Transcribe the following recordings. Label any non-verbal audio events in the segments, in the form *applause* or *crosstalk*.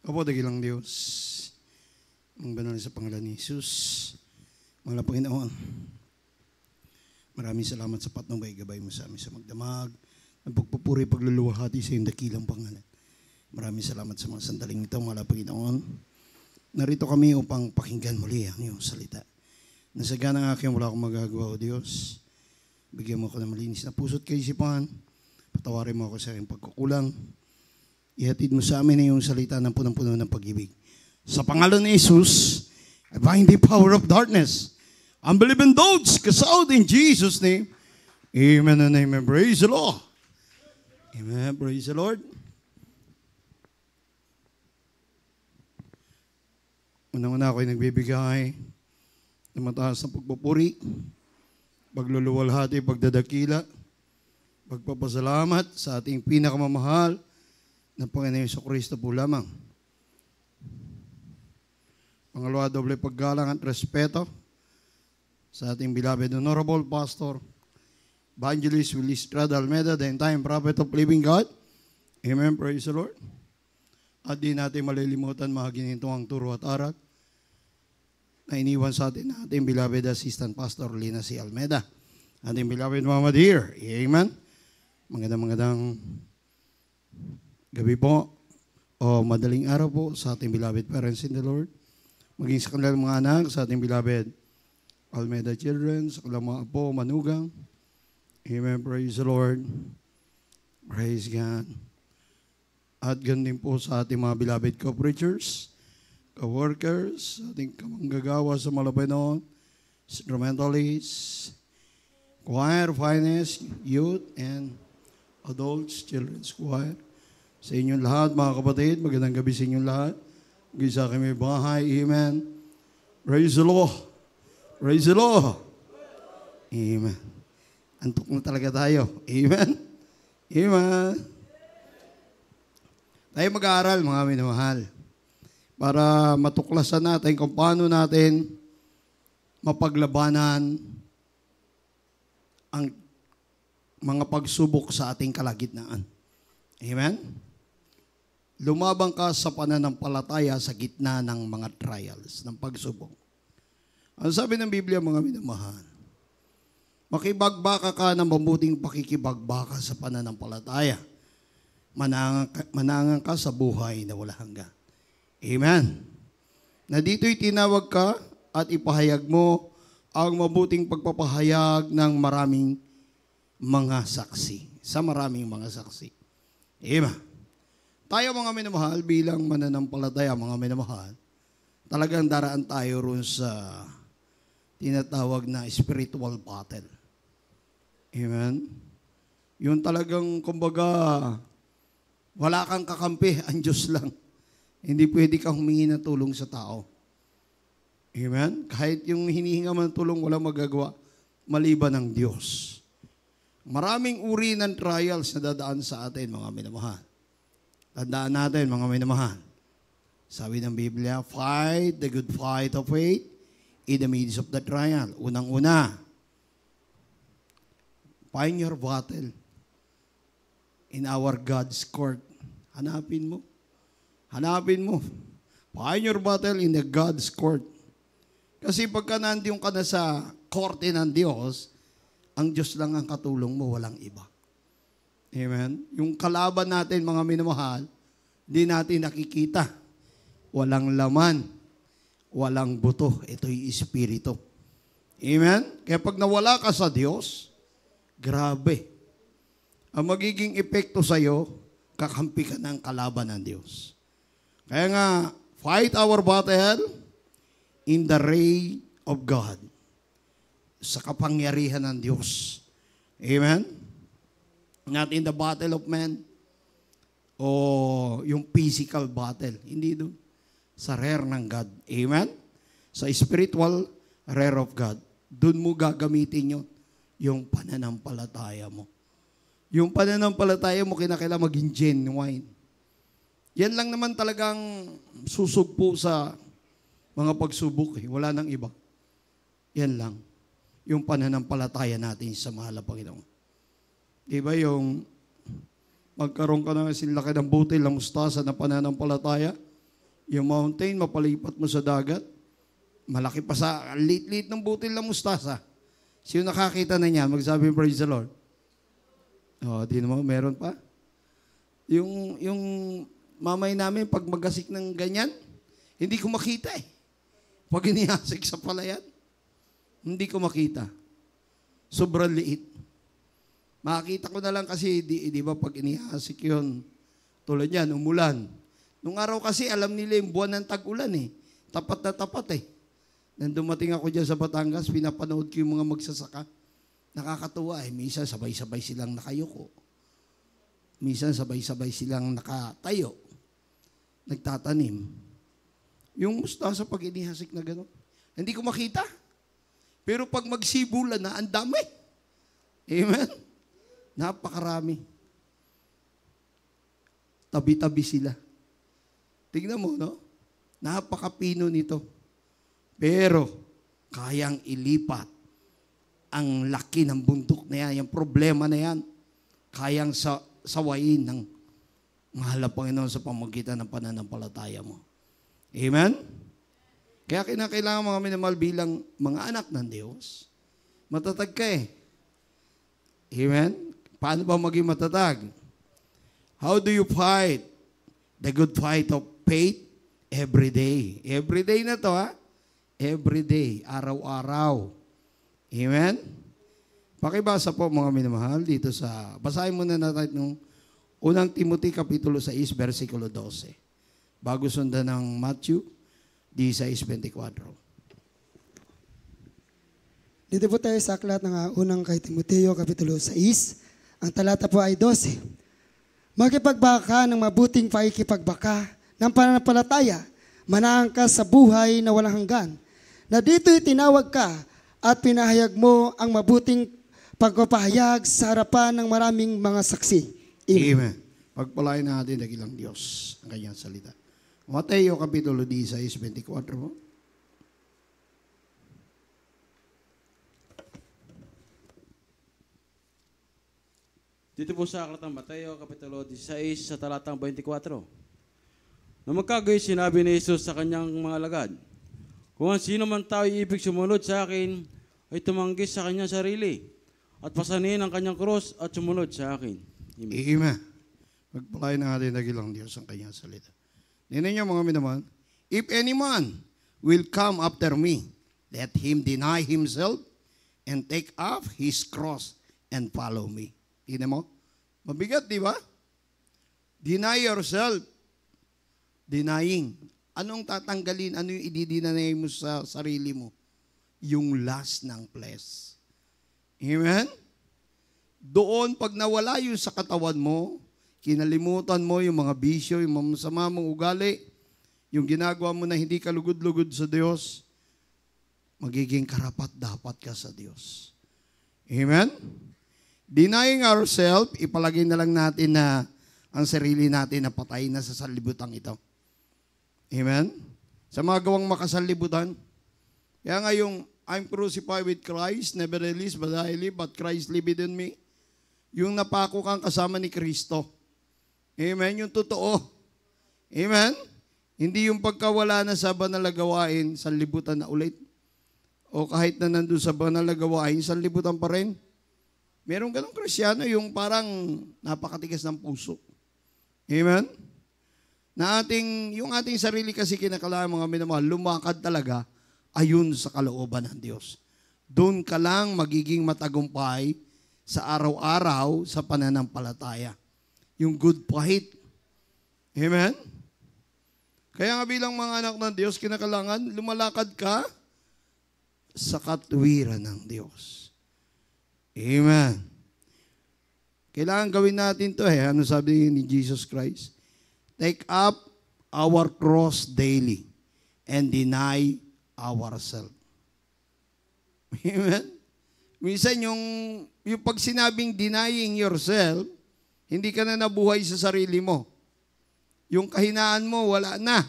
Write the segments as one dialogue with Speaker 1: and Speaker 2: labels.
Speaker 1: Opo, dagilang Diyos. Ang banal sa pangalan ni Jesus. Mga Panginoon, maraming salamat sa patnong gabay mo sa amin sa magdamag, ang pagpupuri, pagluluwahati sa iyong dakilang pangalan. Maraming salamat sa mga sandaling ito, mga Panginoon. Narito kami upang pakinggan muli ang iyong salita. Nasaga nga kayo, wala akong magagawa, O Diyos. Bigyan mo ako ng malinis na puso't kaisipan. Patawarin mo ako sa aking pagkukulang ihatid mo sa amin na yung salita ng punong-puno ng pag-ibig. Sa pangalan ni Jesus, I bind the power of darkness. Unbelieving thoughts kasawad in Jesus' name. Amen and amen. Praise the Lord. Amen. Praise the Lord. Unang-una ako'y nagbibigay ng mataas na pagpupuri, pagluluwalhati, pagdadakila, pagpapasalamat sa ating pinakamamahal, ng Panginoon sa Kristo po lamang. Pangalawa, doble paggalang at respeto sa ating beloved Honorable Pastor, Evangelist Will Strada Almeda, the time prophet of living God. Amen, praise the Lord. At di natin malilimutan mga ginitong turo at aral na iniwan sa atin ating beloved assistant pastor Lina C. Almeda. Ating beloved mama dear. Amen. Magandang magandang gabi po o madaling araw po sa ating beloved parents in the Lord, maging sa kanilang mga anak, sa ating beloved Almeda children, sa kanilang mga apo, manugang. Amen. Praise the Lord. Praise God. At ganun po sa ating mga beloved co-preachers, co-workers, ating kamanggagawa sa Malabay noon, instrumentalists, choir, finance, youth, and adults, children's choir sa inyong lahat, mga kapatid. Magandang gabi sa inyong lahat. Gisa kami bahay. Amen. Praise the Lord. Praise the Lord. Amen. Antok na talaga tayo. Amen. Amen. Tayo mag-aaral, mga minamahal. Para matuklasan natin kung paano natin mapaglabanan ang mga pagsubok sa ating kalagitnaan. Amen? Lumabang ka sa pananampalataya sa gitna ng mga trials, ng pagsubok. Ano sabi ng Biblia, mga minamahal? Makibagbaka ka ng mabuting pakikibagbaka sa pananampalataya. Manangang ka, manangang ka sa buhay na wala hanggan. Amen. Na dito'y tinawag ka at ipahayag mo ang mabuting pagpapahayag ng maraming mga saksi. Sa maraming mga saksi. Amen. Tayo mga minamahal, bilang mananampalataya mga minamahal, talagang daraan tayo roon sa tinatawag na spiritual battle. Amen? Yung talagang, kumbaga, wala kang kakampi, *laughs* ang Diyos lang. Hindi pwede kang humingi ng tulong sa tao. Amen? Kahit yung hinihinga man tulong, walang magagawa maliban ng Diyos. Maraming uri ng trials na dadaan sa atin, mga minamahal. Tandaan natin, mga minamahal. Sabi ng Biblia, fight the good fight of faith in the midst of the trial. Unang-una, find your battle in our God's court. Hanapin mo. Hanapin mo. Find your battle in the God's court. Kasi pagka nandiyon ka na sa korte ng Diyos, ang Diyos lang ang katulong mo, walang iba. Amen? Yung kalaban natin, mga minamahal, hindi natin nakikita. Walang laman. Walang buto. Ito'y espiritu. Amen? Kaya pag nawala ka sa Diyos, grabe. Ang magiging epekto iyo, kakampi ka ng kalaban ng Diyos. Kaya nga, fight our battle in the ray of God. Sa kapangyarihan ng Diyos. Amen? Not in the battle of men o yung physical battle. Hindi doon. Sa rare ng God. Amen? Sa spiritual rare of God. Doon mo gagamitin yun. Yung pananampalataya mo. Yung pananampalataya mo kinakailan maging genuine. Yan lang naman talagang susugpo sa mga pagsubok. Eh. Wala nang iba. Yan lang. Yung pananampalataya natin sa mahal na Panginoon. Di ba yung magkaroon ka ng sinlaki ng butil, ng mustasa na pananampalataya, yung mountain, mapalipat mo sa dagat, malaki pa sa lit-lit ng butil ng mustasa. Sino nakakita na niya, magsabi, praise the Lord. O, oh, di naman, meron pa. Yung, yung mamay namin, pag magasik ng ganyan, hindi ko makita eh. Pag inihasik sa palayan, hindi ko makita. Sobrang liit. Makakita ko na lang kasi, di, di ba pag inihasik yun, tulad yan, umulan. Nung araw kasi, alam nila yung buwan ng tag-ulan eh. Tapat na tapat eh. Nang dumating ako dyan sa Batangas, pinapanood ko yung mga magsasaka. Nakakatuwa eh. Minsan sabay-sabay silang nakayuko. Minsan sabay-sabay silang nakatayo. Nagtatanim. Yung musta sa pag inihasik na gano'n. Hindi ko makita. Pero pag magsibula na, ang dami. Amen? Napakarami. Tabi-tabi sila. Tingnan mo, no? Napakapino nito. Pero, kayang ilipat ang laki ng bundok na yan, yung problema na yan, kayang sa, sawayin ng mahal na Panginoon sa pamagitan ng pananampalataya mo. Amen? Kaya kinakailangan mga minimal bilang mga anak ng Diyos. Matatag ka eh. Amen? Paano ba maging matatag? How do you fight the good fight of faith? Every day. Every day na to, ha? Every day. Araw-araw. Amen? Pakibasa po mga minamahal dito sa, basahin muna natin nung unang Timothy Kapitulo 6, versikulo 12. Bago sundan ng Matthew 16.24.
Speaker 2: Dito po tayo sa aklat ng ah, unang kay Timoteo, Kapitulo 6, ang talata po ay 12. Magkipagbaka ng mabuting paikipagbaka ng pananampalataya, manaang ka sa buhay na walang hanggan, na dito'y tinawag ka at pinahayag mo ang mabuting pagpapahayag sa harapan ng maraming mga saksi. Amen. Amen. Pagpalain natin ang ilang
Speaker 1: Diyos ang kanyang salita. Mateo Kapitulo 16, 24 po.
Speaker 3: Dito po sa Aklat ng Mateo, Kapitulo 16, sa talatang 24. Na magkagoy sinabi ni Jesus sa kanyang mga lagad, Kung ang sino man tao ibig sumunod sa akin, ay tumanggi sa kanyang sarili, at pasanin ang kanyang krus at sumunod sa akin.
Speaker 1: Amen. Ima. Magpalay ng ating nagilang Diyos ang kanyang salita. Ninan mga minaman, If any man will come after me, let him deny himself and take up his cross and follow me. Tingnan mo. Mabigat, di ba? Deny yourself. Denying. Anong tatanggalin? Ano yung ididinanay mo sa sarili mo? Yung last ng flesh. Amen? Doon, pag nawala yung sa katawan mo, kinalimutan mo yung mga bisyo, yung masama mong ugali, yung ginagawa mo na hindi ka lugod-lugod sa Diyos, magiging karapat dapat ka sa Diyos. Amen? Denying ourselves, ipalagay na lang natin na ang sarili natin na patay na sa salibutan ito. Amen? Sa mga gawang makasalibutan, kaya nga yung I'm crucified with Christ, never released, but I live, but Christ lived in me. Yung napako kang kasama ni Kristo. Amen? Yung totoo. Amen? Hindi yung pagkawala na sa banal na gawain, sanlibutan na ulit. O kahit na nandun sa banal na gawain, sanlibutan pa rin. Meron ganong krisyano yung parang napakatigas ng puso. Amen? Na ating, yung ating sarili kasi kinakalaan mga lumakad talaga ayun sa kalooban ng Diyos. Doon ka lang magiging matagumpay sa araw-araw sa pananampalataya. Yung good fight. Amen? Kaya nga bilang mga anak ng Diyos, kinakalangan, lumalakad ka sa katwiran ng Diyos. Amen. Kailangan gawin natin to eh. Ano sabi ni Jesus Christ? Take up our cross daily and deny ourselves. *laughs* Amen? Minsan yung, yung pag sinabing denying yourself, hindi ka na nabuhay sa sarili mo. Yung kahinaan mo, wala na.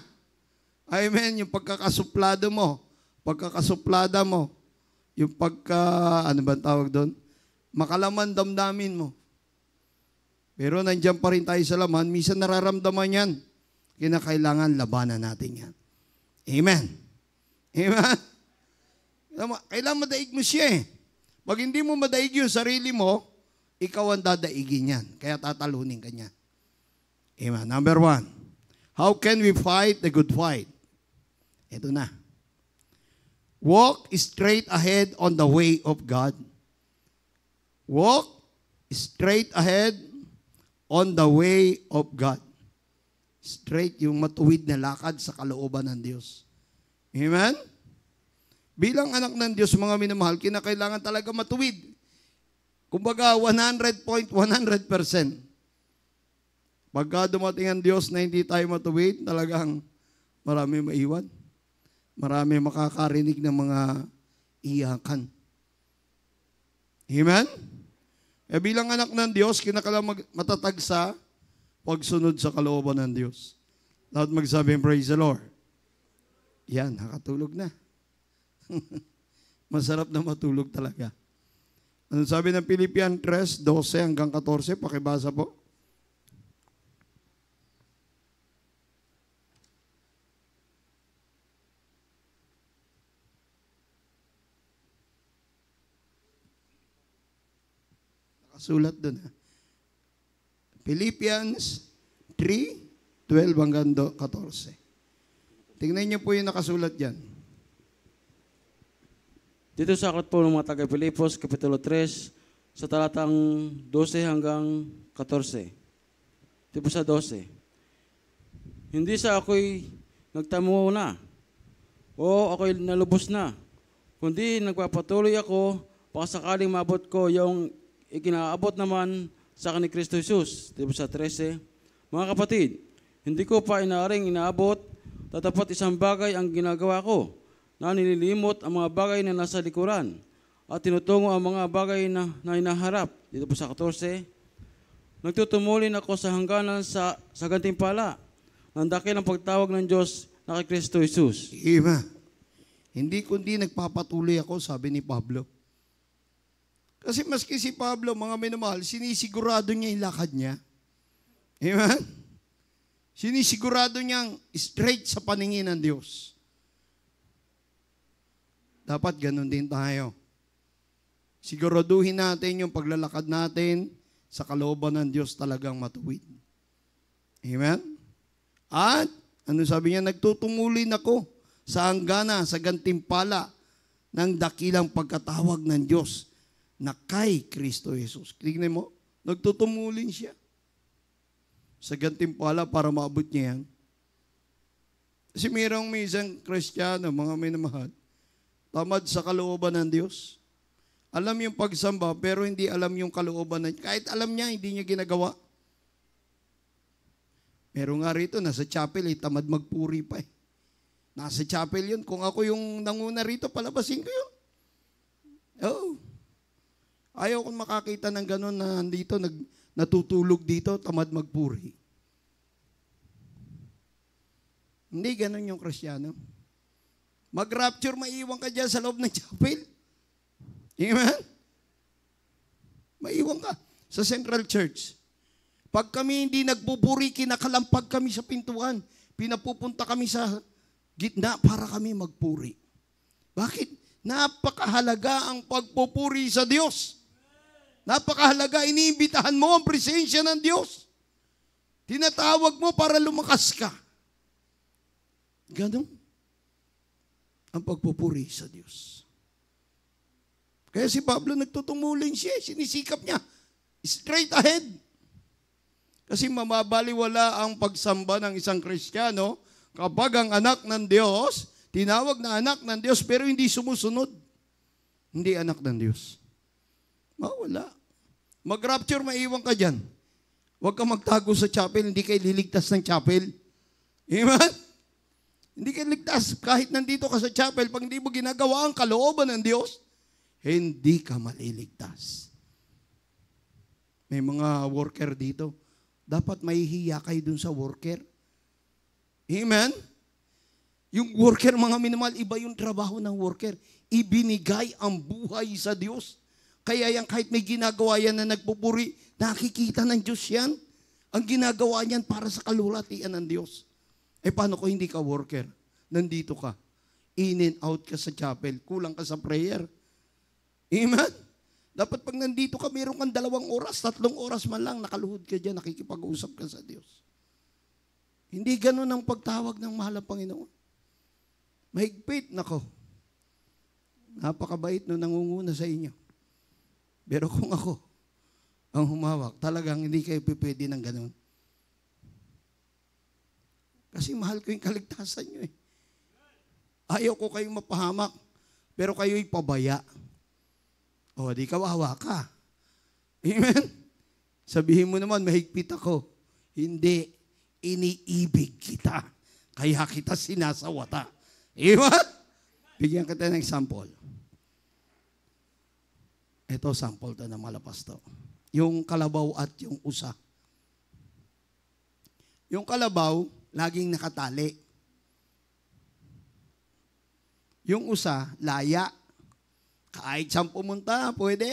Speaker 1: Amen? Yung pagkakasuplado mo, pagkakasuplada mo, yung pagka, ano ba tawag doon? makalaman damdamin mo. Pero nandiyan pa rin tayo sa laman, minsan nararamdaman yan. Kinakailangan labanan natin yan. Amen. Amen. Kailangan madaig mo siya eh. Pag hindi mo madaig yung sarili mo, ikaw ang dadaigin yan. Kaya tatalunin ka niya. Amen. Number one, how can we fight the good fight? Ito na. Walk straight ahead on the way of God Walk straight ahead on the way of God. Straight yung matuwid na lakad sa kalooban ng Diyos. Amen? Bilang anak ng Diyos, mga minamahal, kinakailangan talaga matuwid. Kumbaga, 100.100%. Pagka dumating ang Diyos na hindi tayo matuwid, talagang marami maiwan. Marami makakarinig ng mga iyakan. Amen? E bilang anak ng Diyos, kinakalang matatag sa pagsunod sa kalooban ng Diyos. Lahat magsabing, praise the Lord. Yan, nakatulog na. *laughs* Masarap na matulog talaga. Ano sabi ng Philippians 3, 12 hanggang 14, pakibasa po. Nakasulat doon. Ha? Eh. Philippians 3, 12 hanggang 14.
Speaker 3: Tingnan niyo po yung nakasulat dyan. Dito sa aklat po ng mga taga-Pilipos, Kapitulo 3, sa talatang 12 hanggang 14. Ito po sa 12. Hindi sa ako'y nagtamo na o ako'y nalubos na, kundi nagpapatuloy ako baka sakaling mabot ko yung ikinaabot naman sa kani Kristo Jesus, di ba sa 13? Mga kapatid, hindi ko pa inaaring inaabot, tatapat isang bagay ang ginagawa ko, na nililimot ang mga bagay na nasa likuran, at tinutungo ang mga bagay na, na inaharap, dito po sa 14. Nagtutumulin ako sa hangganan sa, sa gantimpala, ng dakil ang pagtawag ng Diyos na kay Kristo Jesus. Iba. Hindi kundi nagpapatuloy ako, sabi
Speaker 1: ni Pablo. Kasi maski si Pablo, mga minamahal, sinisigurado niya yung lakad niya. Amen? Sinisigurado niyang straight sa paningin ng Diyos. Dapat ganun din tayo. Siguraduhin natin yung paglalakad natin sa kalooban ng Diyos talagang matuwid. Amen? At, ano sabi niya, nagtutungulin ako sa hanggana, sa gantimpala ng dakilang pagkatawag ng Diyos na kay Kristo Jesus. Tingnan mo, nagtutumulin siya. Sa gantimpala para maabot niya yan. Kasi mayroong may isang kristyano, mga minamahal, tamad sa kalooban ng Diyos. Alam yung pagsamba, pero hindi alam yung kalooban ng Kahit alam niya, hindi niya ginagawa. Pero nga rito, nasa chapel, eh, tamad magpuri pa eh. Nasa chapel yun. Kung ako yung nanguna rito, palabasin ko yun. Oh. Ayaw kong makakita ng ganun na dito, nag, natutulog dito, tamad magpuri. Hindi ganun yung kristyano. Mag-rapture, maiwan ka dyan sa loob ng *laughs* chapel. Amen? Maiwan ka sa Central Church. Pag kami hindi nagpupuri, kinakalampag kami sa pintuan. Pinapupunta kami sa gitna para kami magpuri. Bakit? Napakahalaga ang pagpupuri sa Diyos. Napakahalaga, iniimbitahan mo ang presensya ng Diyos. Tinatawag mo para lumakas ka. Ganun ang pagpupuri sa Diyos. Kaya si Pablo nagtutungulin siya, sinisikap niya, straight ahead. Kasi mamabaliwala ang pagsamba ng isang Kristiyano kapag ang anak ng Diyos, tinawag na anak ng Diyos pero hindi sumusunod. Hindi anak ng Diyos. Oh, wala. Mag-rapture, maiwan ka dyan. Huwag kang magtago sa chapel, hindi kayo liligtas ng chapel. Amen? Hindi ka ligtas kahit nandito ka sa chapel. Pag hindi mo ginagawa ang kalooban ng Diyos, hindi ka maliligtas. May mga worker dito. Dapat mahihiya kayo dun sa worker. Amen? Yung worker, mga minimal, iba yung trabaho ng worker. Ibinigay ang buhay sa Diyos. Kaya yan kahit may ginagawa yan na nagpupuri, nakikita ng Diyos yan. Ang ginagawa niyan para sa kalulatian ng Diyos. Eh paano kung hindi ka worker? Nandito ka. In and out ka sa chapel. Kulang ka sa prayer. Amen? Dapat pag nandito ka, meron kang dalawang oras, tatlong oras man lang, nakaluhod ka dyan, nakikipag-usap ka sa Diyos. Hindi ganun ang pagtawag ng mahal ng Panginoon. Mahigpit, nako. Napakabait no nangunguna sa inyo. Pero kung ako ang humawak, talagang hindi kayo pwede ng ganun. Kasi mahal ko yung kaligtasan nyo eh. Ayaw ko kayong mapahamak, pero kayo'y pabaya. O, di kawawa ka. Amen? Sabihin mo naman, mahigpit ako. Hindi. Iniibig kita. Kaya kita sinasawata. Amen? Bigyan kita ng example. Ito, sample to ng malapas to. Yung kalabaw at yung usa. Yung kalabaw, laging nakatali. Yung usa, laya. Kahit saan pumunta, pwede.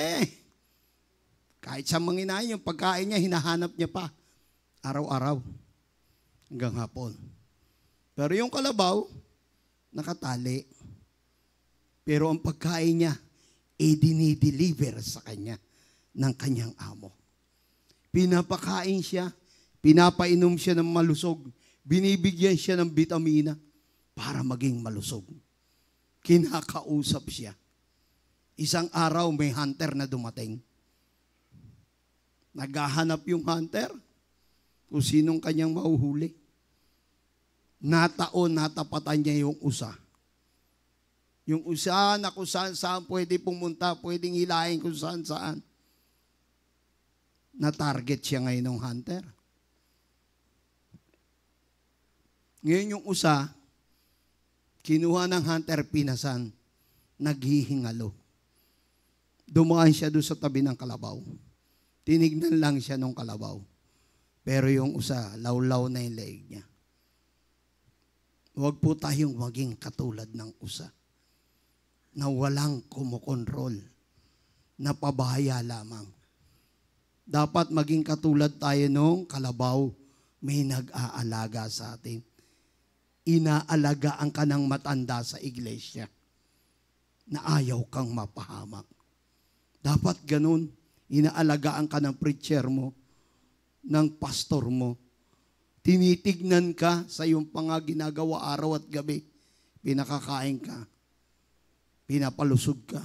Speaker 1: Kahit saan manginain, yung pagkain niya, hinahanap niya pa. Araw-araw. Hanggang hapon. Pero yung kalabaw, nakatali. Pero ang pagkain niya, idinideliver sa kanya ng kanyang amo. Pinapakain siya, pinapainom siya ng malusog, binibigyan siya ng bitamina para maging malusog. Kinakausap siya. Isang araw may hunter na dumating. Naghahanap yung hunter kung sinong kanyang mahuhuli. Nataon, natapatan niya yung usa yung usahan na kung saan saan pwede pumunta, pwedeng hilahin kung saan saan. Na-target siya ngayon ng hunter. Ngayon yung usa, kinuha ng hunter, pinasan, naghihingalo. Dumaan siya doon sa tabi ng kalabaw. Tinignan lang siya nung kalabaw. Pero yung usa, lawlaw na yung leeg niya. Huwag po tayong maging katulad ng usa na walang kumokontrol, na pabaya lamang. Dapat maging katulad tayo nung kalabaw, may nag-aalaga sa atin. Inaalaga ang kanang matanda sa iglesia na ayaw kang mapahamak. Dapat ganun, inaalaga ang kanang preacher mo, ng pastor mo. Tinitignan ka sa iyong panga ginagawa araw at gabi. Pinakakain ka pinapalusog ka.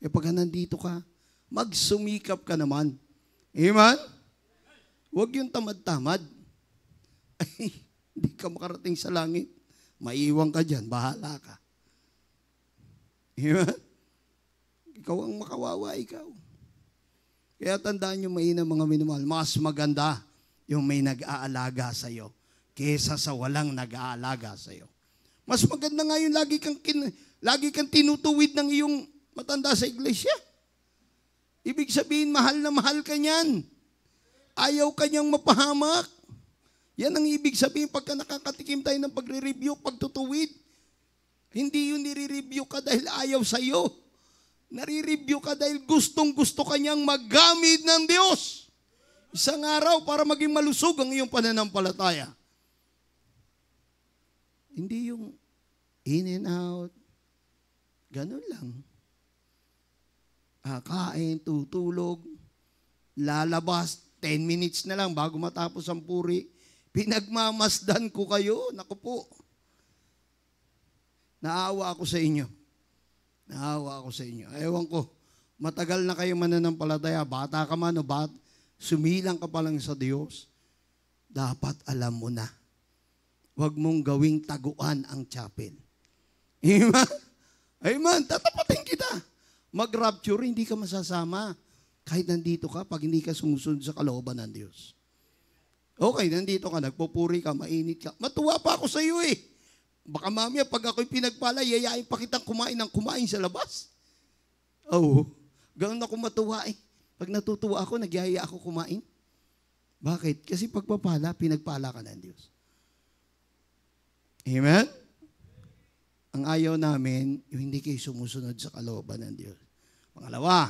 Speaker 1: E pag nandito ka, magsumikap ka naman. Amen? Huwag yung tamad-tamad. *laughs* hindi ka makarating sa langit. Maiiwan ka dyan, bahala ka. Amen? Ikaw ang makawawa, ikaw. Kaya tandaan nyo, mahina mga minamahal. Mas maganda yung may nag-aalaga sa iyo kesa sa walang nag-aalaga sa iyo. Mas maganda nga yung lagi kang kin- Lagi kang tinutuwid ng iyong matanda sa iglesia. Ibig sabihin, mahal na mahal ka niyan. Ayaw kanyang mapahamak. Yan ang ibig sabihin pagka nakakatikim tayo ng pagre-review, pagtutuwid. Hindi yun nire-review ka dahil ayaw sa iyo. Nare-review ka dahil gustong gusto kanyang magamit ng Diyos. Isang araw para maging malusog ang iyong pananampalataya. Hindi yung in and out, Ganun lang. Ah, kain, tutulog, lalabas, 10 minutes na lang bago matapos ang puri. Pinagmamasdan ko kayo. Naku po. Naawa ako sa inyo. Naawa ako sa inyo. Ewan ko, matagal na kayo mananampalataya. Bata ka man o bat, sumilang ka pa lang sa Diyos. Dapat alam mo na. Huwag mong gawing taguan ang chapel. *laughs* Ima? Amen. Tatapatin kita. Mag-rapture, hindi ka masasama. Kahit nandito ka, pag hindi ka sumusunod sa kalooban ng Diyos. Okay, nandito ka, nagpupuri ka, mainit ka. Matuwa pa ako sa iyo eh. Baka mamaya pag ako'y pinagpala, yayain pa kitang kumain ng kumain sa labas. Oo. Oh, ganun ako matuwa eh. Pag natutuwa ako, nagyaya ako kumain. Bakit? Kasi pagpapala, pinagpala ka ng Diyos. Amen? Ang ayaw namin, yung hindi kayo sumusunod sa kalooban ng Diyos. Pangalawa,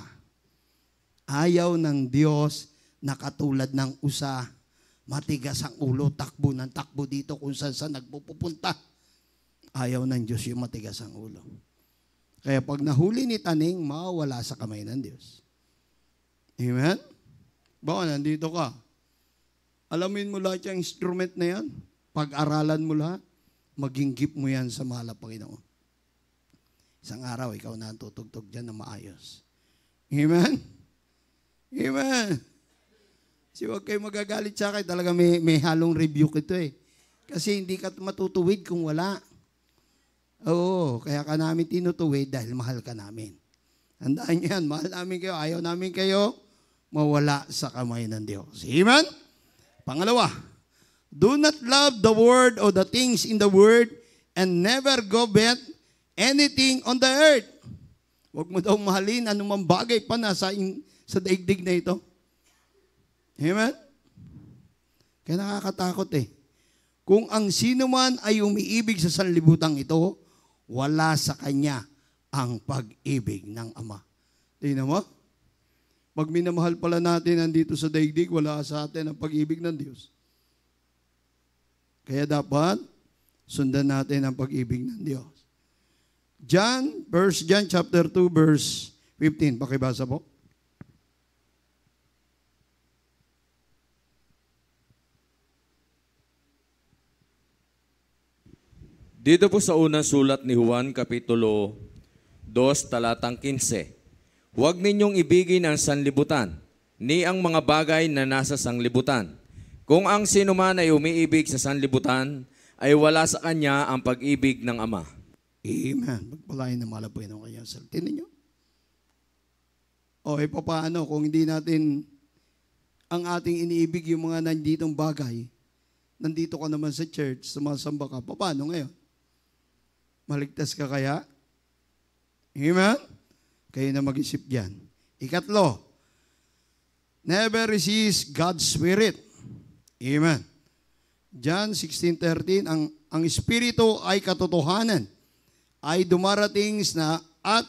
Speaker 1: ayaw ng Diyos na katulad ng usa, matigas ang ulo, takbo ng takbo dito kung saan saan nagpupunta. Ayaw ng Diyos yung matigas ang ulo. Kaya pag nahuli ni Taning, mawala sa kamay ng Diyos. Amen? Baka nandito ka. Alamin mo lahat yung instrument na yan. Pag-aralan mo lahat maginggip mo yan sa mahal na Panginoon. Isang araw, ikaw na ang tutugtog dyan na maayos. Amen? Amen? Kasi huwag kayo magagalit sa akin. Talaga may, may halong rebuke ito eh. Kasi hindi ka matutuwid kung wala. Oo, kaya ka namin tinutuwid dahil mahal ka namin. Tandaan niyo yan, mahal namin kayo, ayaw namin kayo mawala sa kamay ng Diyos. Amen? Pangalawa, Do not love the world or the things in the world and never go bet anything on the earth. Huwag mo daw mahalin anumang bagay pa na sa, in, sa daigdig na ito. Amen? Kaya nakakatakot eh. Kung ang sino man ay umiibig sa sanlibutang ito, wala sa kanya ang pag-ibig ng Ama. Tingnan mo. Pag minamahal pala natin nandito sa daigdig, wala sa atin ang pag-ibig ng Diyos. Kaya dapat sundan natin ang pag-ibig ng Diyos. John, verse John chapter 2 verse 15. Pakibasa po. Dito po sa unang sulat ni Juan Kapitulo 2 talatang 15. Huwag ninyong ibigin ang sanlibutan, ni ang mga bagay na nasa sanglibutan. Kung ang sino man ay umiibig sa sanlibutan, ay wala sa kanya ang pag-ibig ng Ama. Amen. Magpalain na mala ng yun ang kanyang salita. Tinan nyo. O, e eh, paano kung hindi natin ang ating iniibig yung mga nanditong bagay, nandito ka naman sa church, sumasamba ka, paano ngayon? Maligtas ka kaya? Amen? Kayo na mag-isip dyan. Ikatlo, never resist God's Spirit. Amen. John 16:13 ang ang espiritu ay katotohanan ay dumarating na at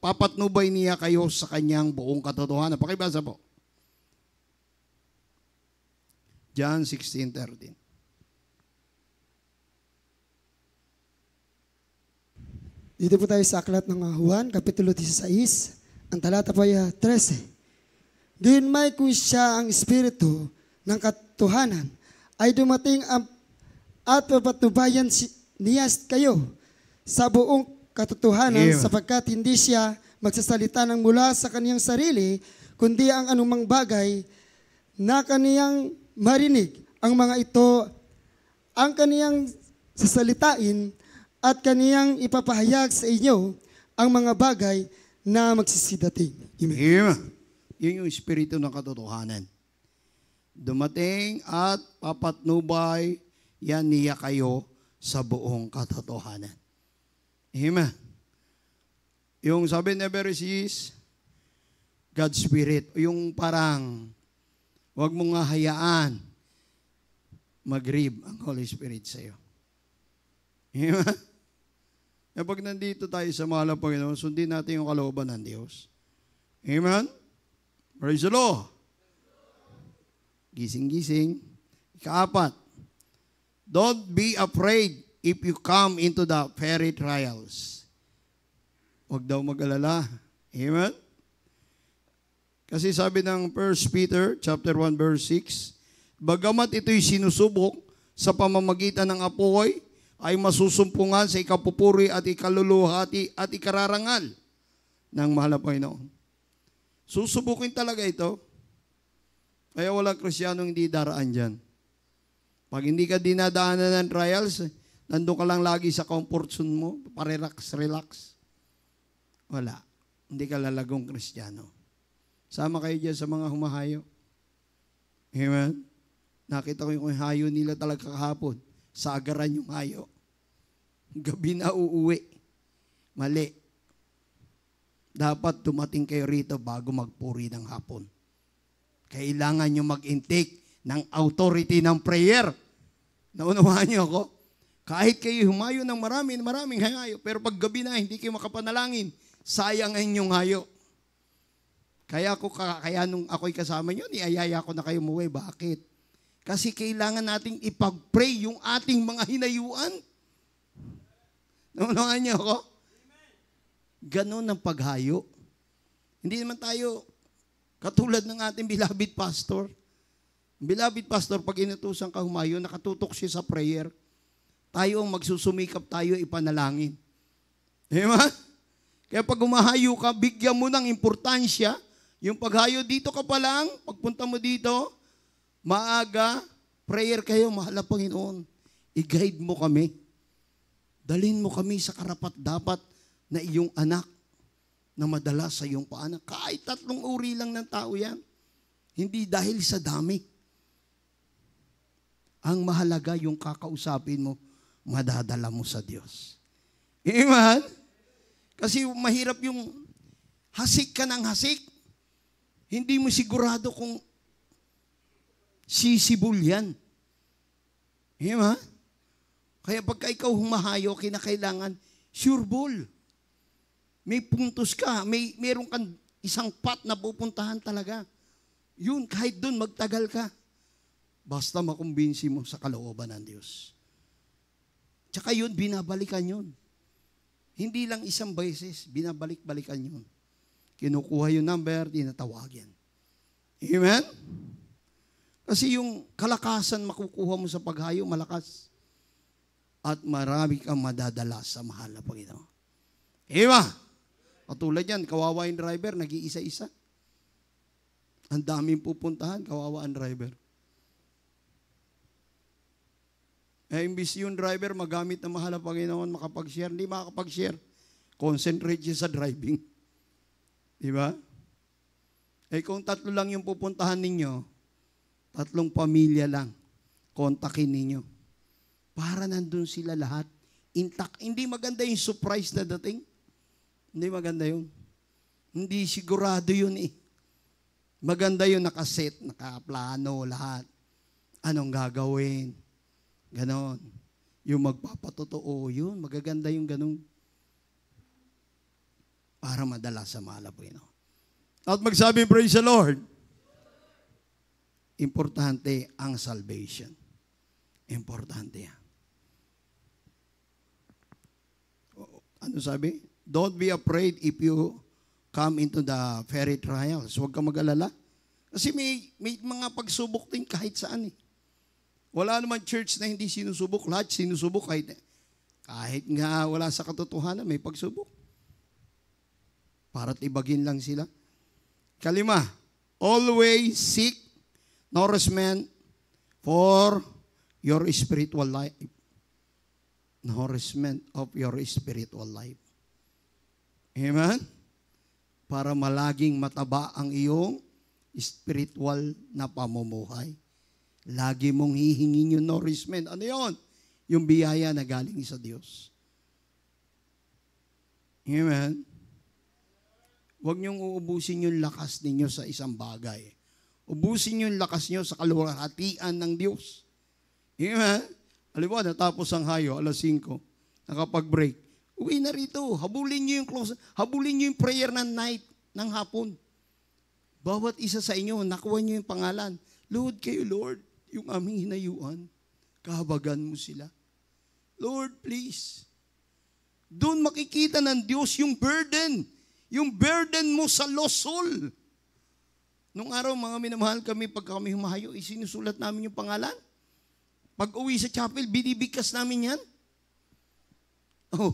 Speaker 1: papatnubay niya kayo sa kanyang buong katotohanan. Pakibasa po. John 16:13
Speaker 2: Dito po tayo sa aklat ng Juan, Kapitulo 16. Ang talata po ay 13. Gayunmay kung siya ang Espiritu ng katuhanan, ay dumating ang at papatubayan si, niya kayo sa buong katotohanan yeah. sapagkat hindi siya magsasalita ng mula sa kaniyang sarili, kundi ang anumang bagay na kaniyang marinig. Ang mga ito, ang kaniyang sasalitain at kaniyang ipapahayag sa inyo ang mga bagay na magsisidating.
Speaker 1: Amen. Yeah. Yun yung espiritu ng katotohanan dumating at papatnubay yan niya kayo sa buong katotohanan. Amen. Yung sabi never resist God's Spirit, yung parang wag mong nga hayaan mag-rib ang Holy Spirit sa iyo. Amen. E pag nandito tayo sa mahal ng Panginoon, sundin natin yung kalooban ng Diyos. Amen? Praise the Lord gising-gising. Ikaapat, don't be afraid if you come into the fairy trials. Huwag daw mag-alala. Amen? Kasi sabi ng 1 Peter chapter 1 verse 6, Bagamat ito'y sinusubok sa pamamagitan ng apoy, ay masusumpungan sa ikapupuri at ikaluluhati at ikararangal ng mahal na Panginoon. Susubukin talaga ito. Kaya wala Kristiyanong hindi daraan dyan. Pag hindi ka dinadaanan ng trials, nandun ka lang lagi sa comfort zone mo, parelax, relax. Wala. Hindi ka lalagong Kristiyano. Sama kayo dyan sa mga humahayo. Amen? Nakita ko yung hayo nila talaga kahapon. Sagaran yung hayo. Gabi na uuwi. Mali. Dapat dumating kayo rito bago magpuri ng hapon. Kailangan nyo mag-intake ng authority ng prayer. Naunawahan nyo ako? Kahit kayo humayo ng maraming maraming hayo, pero pag gabi na, hindi kayo makapanalangin, sayang ang inyong hayo. Kaya ako, kaya nung ako'y kasama nyo, niayaya ko na kayo muwi. Bakit? Kasi kailangan nating ipag-pray yung ating mga hinayuan. Naunangan niyo ako? Ganon ang paghayo. Hindi naman tayo Katulad ng ating beloved pastor. Beloved pastor, pag inutusan ka humayo, nakatutok siya sa prayer. Tayo ang magsusumikap tayo ipanalangin. Diba? Kaya pag umahayo ka, bigyan mo ng importansya. Yung paghayo dito ka pa lang, pagpunta mo dito, maaga, prayer kayo, mahal na Panginoon. I-guide mo kami. Dalin mo kami sa karapat dapat na iyong anak na madala sa iyong paanak. Kahit tatlong uri lang ng tao yan. Hindi dahil sa dami. Ang mahalaga yung kakausapin mo, madadala mo sa Diyos. Amen? Kasi mahirap yung hasik ka ng hasik. Hindi mo sigurado kung sisibol yan. Amen? Kaya pagka ikaw humahayo, kinakailangan sure bull. May puntos ka, may meron kang isang pat na pupuntahan talaga. Yun, kahit doon magtagal ka. Basta makumbinsi mo sa kalooban ng Diyos. Tsaka yun, binabalikan yun. Hindi lang isang beses, binabalik-balikan yun. Kinukuha yung number, tinatawag Amen? Kasi yung kalakasan makukuha mo sa paghayo, malakas. At marami kang madadala sa mahal na Panginoon. Amen? Katulad yan, kawawa yung driver, nag-iisa-isa. Ang daming pupuntahan, kawawa ang driver. Eh, imbis yung driver, magamit na mahal ang Panginoon, makapag-share, hindi makakapag-share. Concentrate siya sa driving. Di ba? Eh, kung tatlo lang yung pupuntahan ninyo, tatlong pamilya lang, kontakin ninyo. Para nandun sila lahat, intact. Hindi maganda yung surprise na dating. Hindi maganda yun. Hindi sigurado yun eh. Maganda yun nakaset, nakaplano, lahat. Anong gagawin? Ganon. Yung magpapatotoo, yun. Magaganda yung ganun. Para madala sa malaboy. No? At magsabi, praise the Lord. Importante ang salvation. Importante yan. Ano sabi? Don't be afraid if you come into the fairy trials. Huwag ka mag-alala. Kasi may, may mga pagsubok din kahit saan eh. Wala naman church na hindi sinusubok. Lahat sinusubok kahit, kahit nga wala sa katotohanan, may pagsubok. Para't ibagin lang sila. Kalima, always seek nourishment for your spiritual life. Nourishment of your spiritual life. Amen? Para malaging mataba ang iyong spiritual na pamumuhay. Lagi mong hihingin yung nourishment. Ano yon? Yung biyaya na galing sa Diyos. Amen? Huwag niyong uubusin yung lakas ninyo sa isang bagay. Ubusin yung lakas niyo sa kalurahatian ng Diyos. Amen? Alam mo, natapos ang hayo, alas 5, nakapag-break. Uwi na rito. Habulin niyo yung close, habulin niyo yung prayer ng night, ng hapon. Bawat isa sa inyo, nakuha niyo yung pangalan. Lord, kayo, Lord, yung aming hinayuan. Kahabagan mo sila. Lord, please. Doon makikita ng Diyos yung burden. Yung burden mo sa losol. soul. Nung araw, mga minamahal kami, pag kami humahayo, isinusulat eh, namin yung pangalan. Pag uwi sa chapel, binibigkas namin yan. Oh,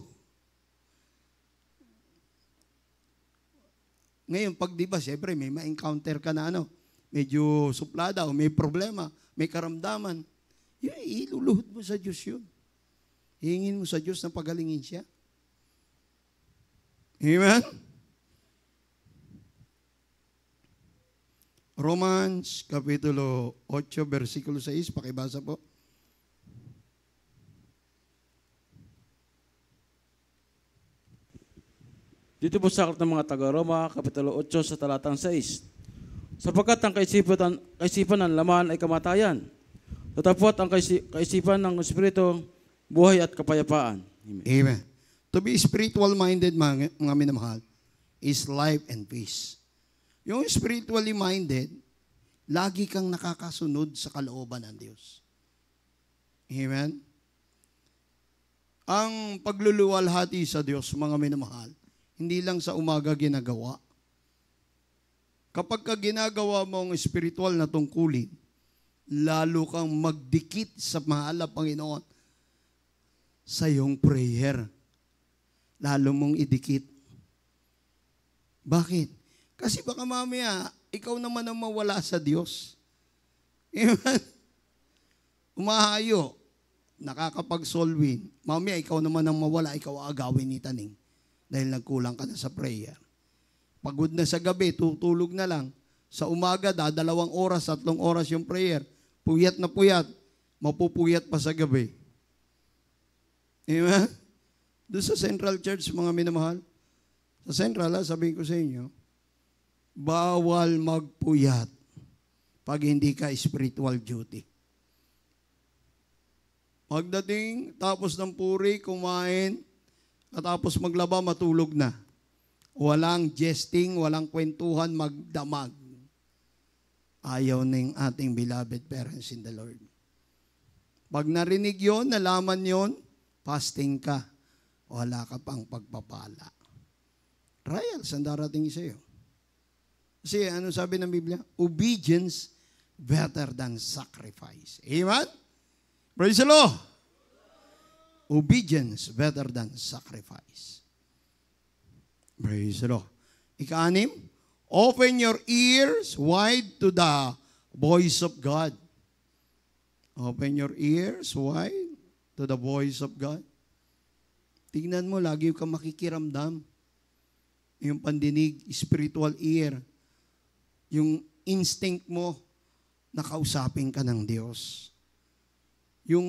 Speaker 1: Ngayon, pag di ba, syempre, may ma-encounter ka na ano, medyo suplada o may problema, may karamdaman, yun, iluluhod mo sa Diyos yun. Hingin mo sa Diyos na pagalingin siya. Amen? Romans, Kapitulo 8, versikulo 6, pakibasa po.
Speaker 3: Dito po sa aklat ng mga taga-Roma, Kapitulo 8 sa talatang 6. Sapagkat ang kaisipan, kaisipan ng laman ay kamatayan. Tatapot ang kaisipan ng Espiritu, buhay at kapayapaan. Amen. Amen. To be spiritual-minded, mga minamahal,
Speaker 1: is life and peace. Yung spiritually minded, lagi kang nakakasunod sa kalooban ng Diyos. Amen? Ang pagluluwalhati sa Diyos, mga minamahal, hindi lang sa umaga ginagawa. Kapag ka ginagawa mo ang spiritual na tungkulin, lalo kang magdikit sa mahala Panginoon sa iyong prayer. Lalo mong idikit. Bakit? Kasi baka mamaya, ikaw naman ang mawala sa Diyos. Amen? *laughs* Umahayo, nakakapag-solving. Mamaya, ikaw naman ang mawala, ikaw ang agawin ni Taning dahil nagkulang ka na sa prayer. Pagod na sa gabi, tutulog na lang. Sa umaga, dadalawang oras, tatlong oras yung prayer. Puyat na puyat, mapupuyat pa sa gabi. Amen? Doon sa Central Church, mga minamahal, sa Central, ha, sabihin ko sa inyo, bawal magpuyat pag hindi ka spiritual duty. Pagdating, tapos ng puri, kumain, Matapos maglaba, matulog na. Walang jesting, walang kwentuhan, magdamag. Ayaw ng ating beloved parents in the Lord. Pag narinig yon, nalaman yon, fasting ka. Wala ka pang pagpapala. Trials ang darating sa iyo. Kasi ano sabi ng Biblia? Obedience better than sacrifice. Amen? Praise the Lord! obedience better than sacrifice. Praise the Lord. Ikaanim, open your ears wide to the voice of God. Open your ears wide to the voice of God. Tingnan mo, lagi ka makikiramdam. Yung pandinig, spiritual ear. Yung instinct mo, na kausapin ka ng Diyos. Yung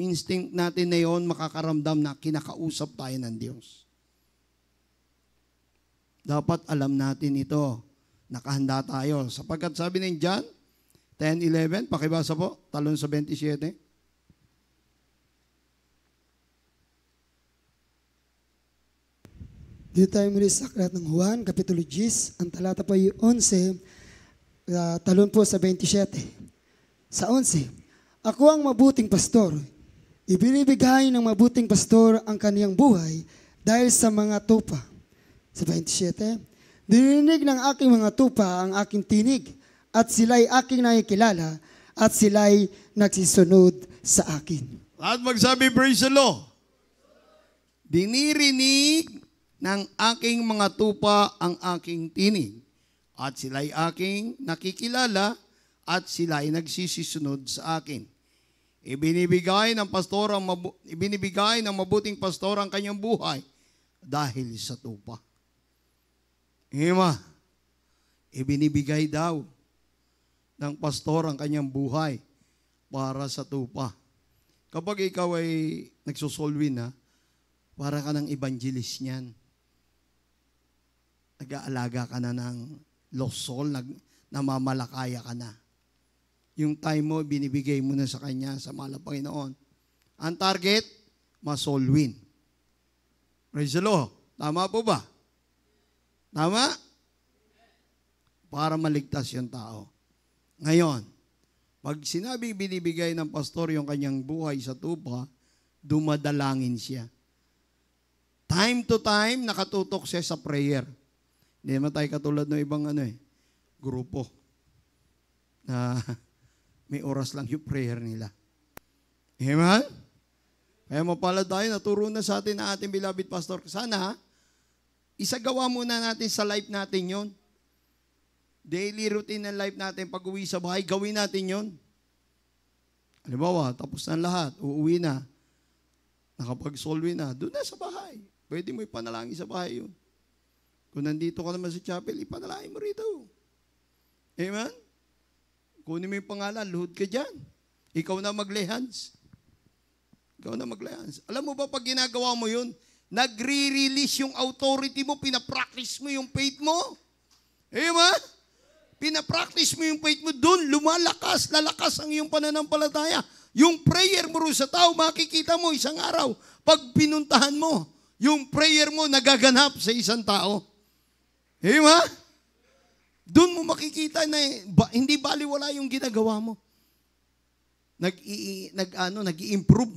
Speaker 1: instinct natin na yon makakaramdam na kinakausap tayo ng Diyos. Dapat alam natin ito. Nakahanda tayo. Sapagkat sabi ni John 10.11, pakibasa po, talon sa 27.
Speaker 2: Dito tayo muli sa Aklat ng Juan, Kapitulo 10, ang talata po ay 11, uh, ah, talon po sa 27. Sa 11, Ako ang mabuting pastor, Ibinibigay ng mabuting pastor ang kaniyang buhay dahil sa mga tupa. Sa 27, Dininig ng aking mga tupa ang aking tinig at sila'y aking nakikilala at sila'y nagsisunod sa akin.
Speaker 1: At magsabi, praise the Lord. Dinirinig ng aking mga tupa ang aking tinig at sila'y aking nakikilala at sila'y nagsisisunod sa akin. Ibinibigay ng pastor ang mabu- ibinibigay ng mabuting pastor ang kanyang buhay dahil sa tupa. Ima, ibinibigay daw ng pastor ang kanyang buhay para sa tupa. Kapag ikaw ay nagsusolwin na, para ka ng evangelist niyan. Nag-aalaga ka na ng lost soul, nag, namamalakaya ka na. Yung time mo, binibigay mo na sa Kanya, sa mahal Panginoon. Ang target, ma-soul win. Praise the Lord. Tama po ba? Tama? Para maligtas yung tao. Ngayon, pag sinabi binibigay ng pastor yung kanyang buhay sa tupa, dumadalangin siya. Time to time, nakatutok siya sa prayer. Hindi naman tayo katulad ng ibang ano eh, grupo. Na *laughs* may oras lang yung prayer nila. Amen? Kaya mapala tayo, naturo na sa atin na ating beloved pastor. Sana, isagawa muna natin sa life natin yon. Daily routine ng life natin, pag uwi sa bahay, gawin natin yon. Halimbawa, tapos na lahat, uuwi na, nakapag-solve na, doon na sa bahay. Pwede mo ipanalangin sa bahay yun. Kung nandito ka naman sa chapel, ipanalangin mo rito. Amen? Kunin mo yung pangalan, luhod ka dyan. Ikaw na maglay hands. Ikaw na maglay hands. Alam mo ba pag ginagawa mo yun, nagre-release yung authority mo, pinapractice mo yung faith mo. Amen? Hey, pinapractice mo yung faith mo doon, lumalakas, lalakas ang iyong pananampalataya. Yung prayer mo sa tao, makikita mo isang araw, pag pinuntahan mo, yung prayer mo nagaganap sa isang tao. Amen? ma? Doon mo makikita na eh, ba, hindi baliwala yung ginagawa mo. Nag, i, nag ano, nag-improve.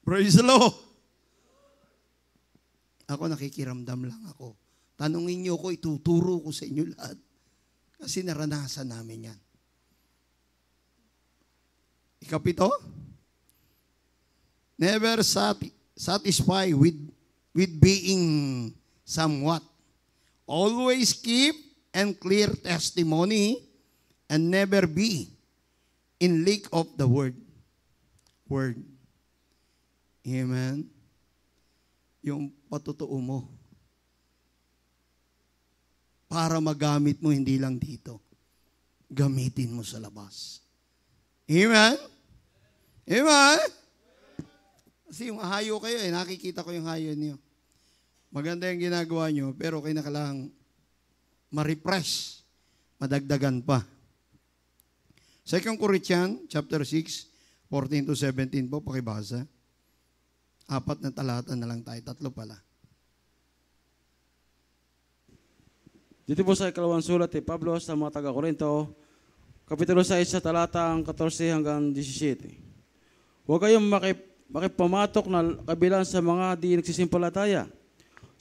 Speaker 1: Praise the Lord. Ako nakikiramdam lang ako. Tanungin niyo ko, ituturo ko sa inyo lahat. Kasi naranasan namin yan. Ikapito, never sati- satisfy with, with being somewhat. Always keep and clear testimony and never be in leak of the word. Word. Amen. Yung patotoo mo. Para magamit mo hindi lang dito. Gamitin mo sa labas. Amen? Amen? Kasi yung hayo kayo eh, nakikita ko yung hayo niyo. Maganda yung ginagawa nyo, pero kinakalang ma-refresh, madagdagan pa. 2 Corinthians chapter 6, 14 to 17 po, pakibasa. Apat na talata na lang tayo, tatlo pala.
Speaker 3: Dito po sa ikalawang sulat ni eh, Pablo sa mga taga Corinto, Kapitulo 6 sa talatang 14 hanggang 17. Huwag kayong makip, makipamatok na kabilang sa mga di nagsisimpalataya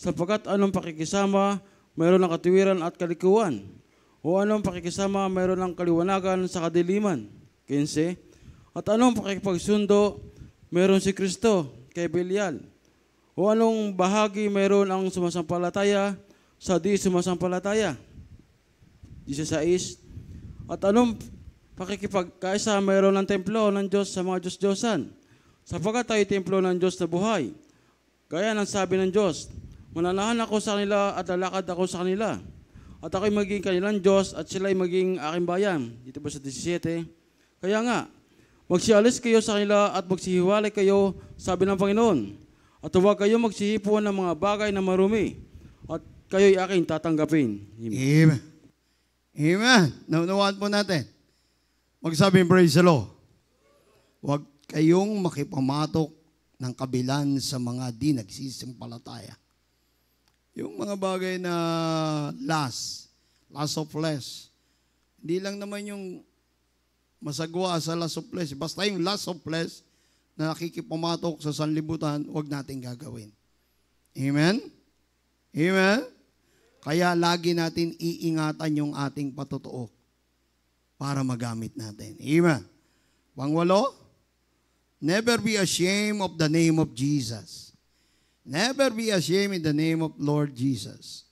Speaker 3: sapagkat anong pakikisama mayroon ng katiwiran at kalikuan, o anong pakikisama mayroon ng kaliwanagan sa kadiliman. 15. At anong pakikipagsundo mayroon si Kristo kay Belial, o anong bahagi mayroon ang sumasampalataya sa di sumasampalataya. 16. At anong pakikipagkaisa mayroon ng templo ng Diyos sa mga Diyos-Diyosan, sapagat tayo templo ng Diyos na buhay. Gaya ng sabi ng Diyos, Mananahan ako sa kanila at lalakad ako sa kanila. At ako'y maging kanilang Diyos at sila'y maging aking bayan. Dito po sa 17. Kaya nga, magsialis kayo sa kanila at magsihiwalay kayo, sabi ng Panginoon. At huwag kayo magsihipon ng mga bagay na marumi. At kayo'y aking tatanggapin. Amen. Amen. Amen. Naunawaan po
Speaker 1: natin. Magsabing praise the Lord. Huwag kayong makipamatok ng kabilan sa mga di nagsisimpalataya. Yung mga bagay na last, last of flesh. Hindi lang naman yung masagwa sa last of flesh. Basta yung last of flesh na nakikipumatok sa sanlibutan, huwag natin gagawin. Amen? Amen? Kaya lagi natin iingatan yung ating patotoo para magamit natin. Amen? Pangwalo, never be ashamed of the name of Jesus. Never be ashamed in the name of Lord Jesus.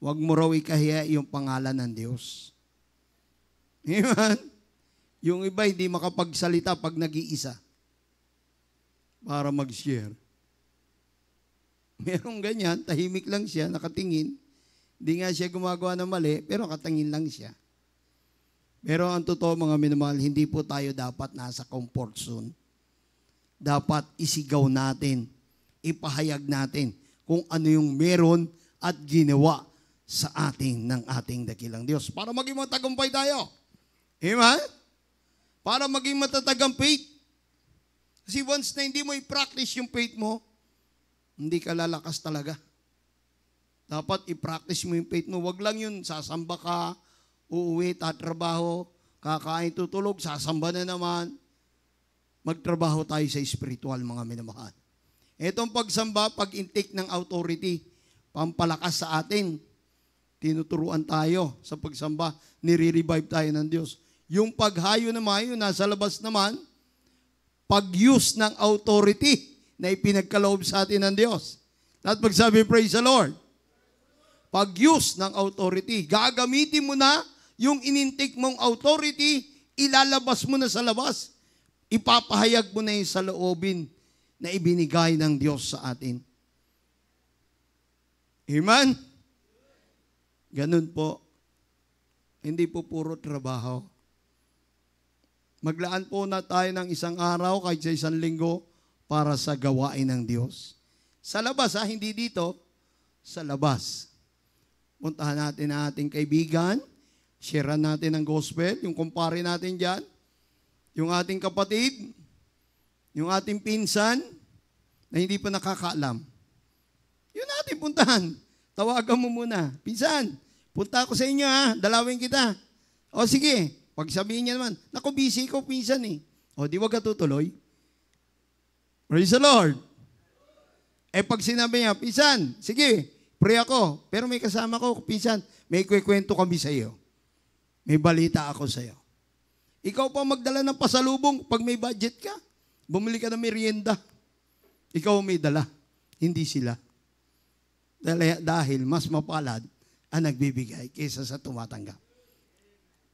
Speaker 1: Huwag mo raw ikahiya yung pangalan ng Diyos. *laughs* Amen? Yung iba hindi makapagsalita pag nag-iisa para mag-share. *laughs* Merong ganyan, tahimik lang siya, nakatingin. Hindi nga siya gumagawa ng mali, pero katangin lang siya. Pero ang totoo mga minamahal, hindi po tayo dapat nasa comfort zone. Dapat isigaw natin ipahayag natin kung ano yung meron at ginawa sa atin ng ating dakilang Diyos. Para maging matagumpay tayo. Amen? Para maging matatag faith. Kasi once na hindi mo i-practice yung faith mo, hindi ka lalakas talaga. Dapat i-practice mo yung faith mo. Huwag lang yun, sasamba ka, uuwi, tatrabaho, kakain, tutulog, sasamba na naman. Magtrabaho tayo sa spiritual, mga minamahal. Itong pagsamba, pag-intake ng authority, pampalakas sa atin. Tinuturuan tayo sa pagsamba, nire-revive tayo ng Diyos. Yung paghayo na yung nasa labas naman, pag-use ng authority na ipinagkaloob sa atin ng Diyos. Lahat magsabi, praise the Lord. Pag-use ng authority. Gagamitin mo na yung inintake mong authority, ilalabas mo na sa labas. Ipapahayag mo na yung sa loobin na ibinigay ng Diyos sa atin. Amen? Ganun po. Hindi po puro trabaho. Maglaan po na tayo ng isang araw kahit sa isang linggo para sa gawain ng Diyos. Sa labas ha, ah, hindi dito. Sa labas. Puntahan natin ang ating kaibigan. Share natin ang gospel. Yung kumpare natin dyan. Yung ating kapatid yung ating pinsan na hindi pa nakakaalam. Yun natin puntahan. Tawagan mo muna. Pinsan, punta ako sa inyo ha. Dalawin kita. O sige, pag sabihin niya naman, naku, busy ko pinsan eh. O di wag ka tutuloy. Praise the Lord. Eh pag sinabi niya, pinsan, sige, pray ako. Pero may kasama ko, pinsan, may kwento kami sa iyo. May balita ako sa iyo. Ikaw pa magdala ng pasalubong pag may budget ka. Bumili ka ng merienda. Ikaw may dala, hindi sila. Dahil dahil mas mapalad ang nagbibigay kaysa sa tumatanggap.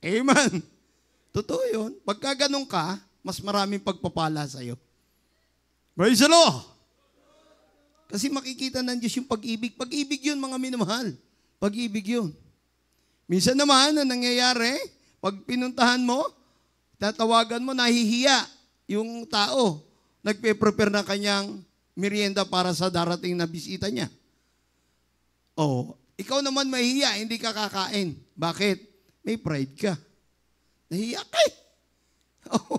Speaker 1: Amen. Totoo yun. Pagka ganun ka, mas maraming pagpapala sa'yo. Praise the Lord! Kasi makikita ng Diyos yung pag-ibig. Pag-ibig yun, mga minamahal. Pag-ibig yun. Minsan naman, ang nangyayari, pag pinuntahan mo, tatawagan mo, nahihiya yung tao nagpe-prepare ng kanyang merienda para sa darating na bisita niya. Oh, ikaw naman mahiya, hindi ka kakain. Bakit? May pride ka. Nahiya ka eh. *laughs* Oh,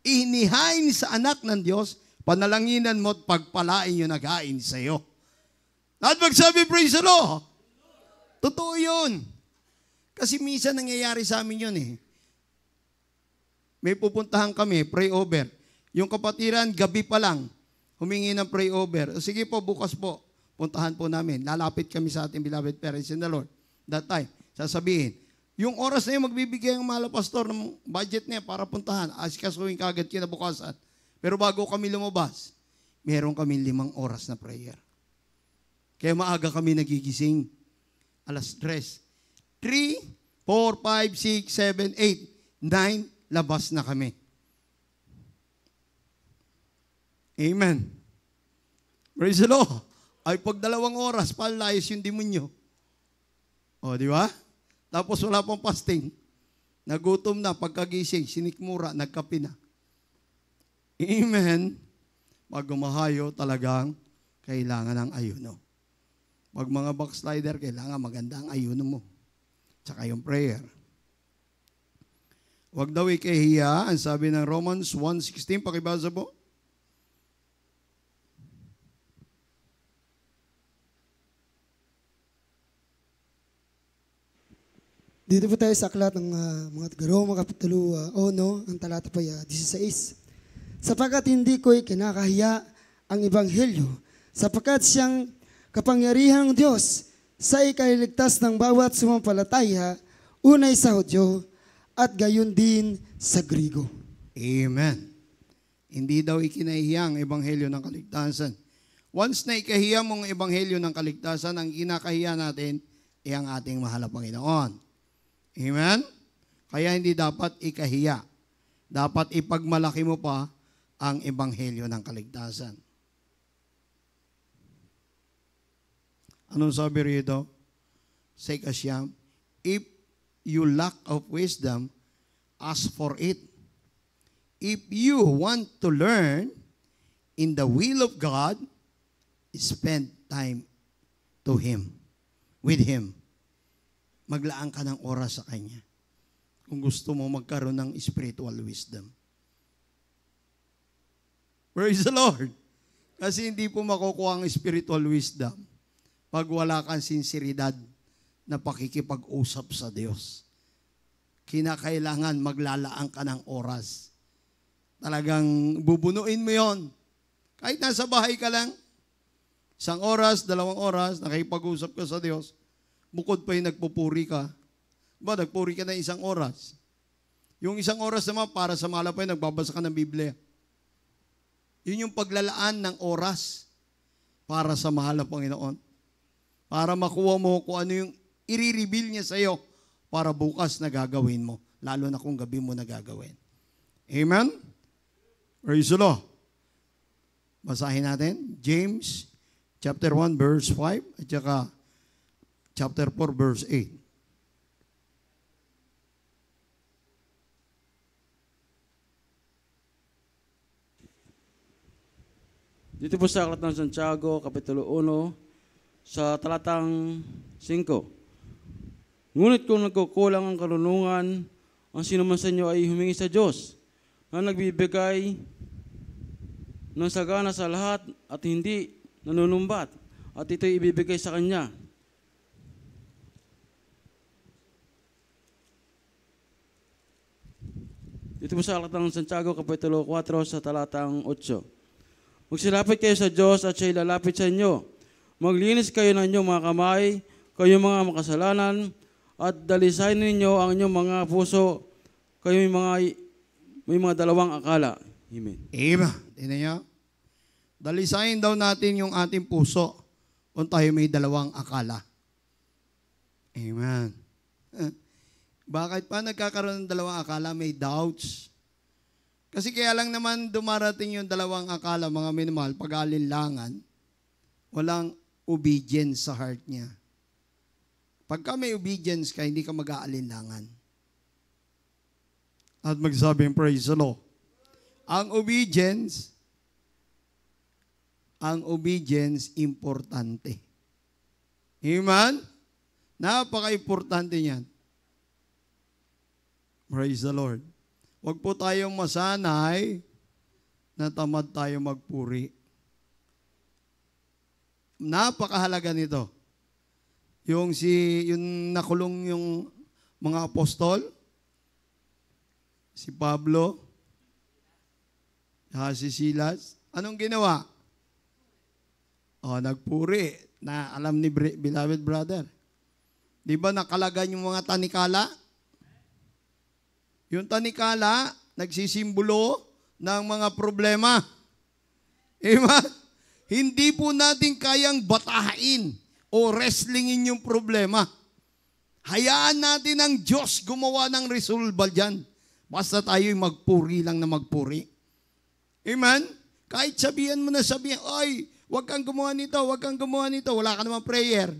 Speaker 1: inihain sa anak ng Diyos, panalanginan mo at pagpalain yung naghain sa iyo. At magsabi, praise the Lord. Totoo yun. Kasi minsan nangyayari sa amin yun eh. May pupuntahan kami, pray over. Yung kapatiran, gabi pa lang, humingi ng pray over. Sige po, bukas po, puntahan po namin. Lalapit kami sa ating beloved parents in the Lord. That time, sasabihin, yung oras na yun, magbibigay ang mahal pastor ng budget niya para puntahan. Asikasuhin kagad kinabukasan. Pero bago kami lumabas, meron kami limang oras na prayer. Kaya maaga kami nagigising. Alas tres. Three, four, five, six, seven, eight, nine, labas na kami. Amen. Praise the Lord. Ay pag dalawang oras, palayas yung demonyo. O, di ba? Tapos wala pang fasting. Nagutom na, pagkagising, sinikmura, nagkapi na. Amen. Pag gumahayo, talagang kailangan ng ayuno. Pag mga backslider, kailangan maganda ang ayuno mo. Tsaka yung prayer. Huwag daw ikahiya, ang sabi ng Romans 1.16, pakibasa po.
Speaker 2: Dito po tayo sa aklat ng uh, mga Roma, Kapitulo uh, ah, oh no, ang talata po ay uh, ah, 16. Sapagkat hindi ko'y kinakahiya ang Ebanghelyo, sapagkat siyang kapangyarihan ng Diyos sa ikaliligtas ng bawat sumampalataya, unay sa Hudyo, at gayon din sa Grigo.
Speaker 1: Amen. Hindi daw ikinahiya ang ebanghelyo ng kaligtasan. Once na ikahiya mong ebanghelyo ng kaligtasan, ang kinakahiya natin ay ang ating mahal na Panginoon. Amen? Kaya hindi dapat ikahiya. Dapat ipagmalaki mo pa ang ebanghelyo ng kaligtasan. Anong sabi rito? Sa ikasyam, if you lack of wisdom, ask for it. If you want to learn in the will of God, spend time to Him, with Him. Maglaan ka ng oras sa Kanya. Kung gusto mo magkaroon ng spiritual wisdom. Praise the Lord. Kasi hindi po makukuha ang spiritual wisdom pag wala kang sinseridad na pakikipag-usap sa Diyos. Kinakailangan maglalaan ka ng oras. Talagang bubunuin mo yon. Kahit nasa bahay ka lang, isang oras, dalawang oras, nakipag-usap ka sa Diyos, bukod pa yung nagpupuri ka. Ba, nagpuri ka na isang oras. Yung isang oras naman, para sa mala pa yun, nagbabasa ka ng Biblia. Yun yung paglalaan ng oras para sa mahal na Panginoon. Para makuha mo kung ano yung i-reveal niya sa iyo para bukas na gagawin mo, lalo na kung gabi mo na gagawin. Amen? Praise the Lord. Basahin natin, James chapter 1 verse 5 at saka chapter 4 verse 8.
Speaker 3: Dito po sa Aklat ng Santiago, Kapitulo 1, sa talatang 5. Ngunit kung nagkukulang ang karunungan, ang sinuman sa inyo ay humingi sa Diyos na nagbibigay ng sagana sa lahat at hindi nanunumbat at ito'y ibibigay sa Kanya. Dito po sa Alat ng Santiago, Kapitulo 4, sa talatang 8. Magsilapit kayo sa Diyos at siya'y lalapit sa inyo. Maglinis kayo ng inyong mga kamay, kayong mga makasalanan, at dalisayin ninyo ang inyong mga puso kayo may mga may mga dalawang akala. Amen. Amen. Tingnan
Speaker 1: niyo. Dalisayin daw natin yung ating puso kung tayo may dalawang akala. Amen. Eh, bakit pa nagkakaroon ng dalawang akala? May doubts. Kasi kaya lang naman dumarating yung dalawang akala, mga minimal, pag-alinlangan, walang obedience sa heart niya. Pagka may obedience ka, hindi ka mag-aalinlangan. At magsabing, praise the Lord. Ang obedience, ang obedience, importante. Amen? Napaka-importante niyan. Praise the Lord. Huwag po tayong masanay na tamad tayo magpuri. Napakahalaga nito. Yung si, yung nakulong yung mga apostol, si Pablo, ha, si Silas, anong ginawa? O, oh, nagpuri na alam ni beloved brother. Di ba nakalagan yung mga tanikala? Yung tanikala, nagsisimbolo ng mga problema. Amen? Hindi po natin kayang batahain o wrestlingin yung problema. Hayaan natin ang Diyos gumawa ng resolve dyan. Basta tayo'y magpuri lang na magpuri. Amen? Kahit sabihan mo na sabihan, ay, wag kang gumawa nito, wag kang gumawa nito. Wala ka naman prayer.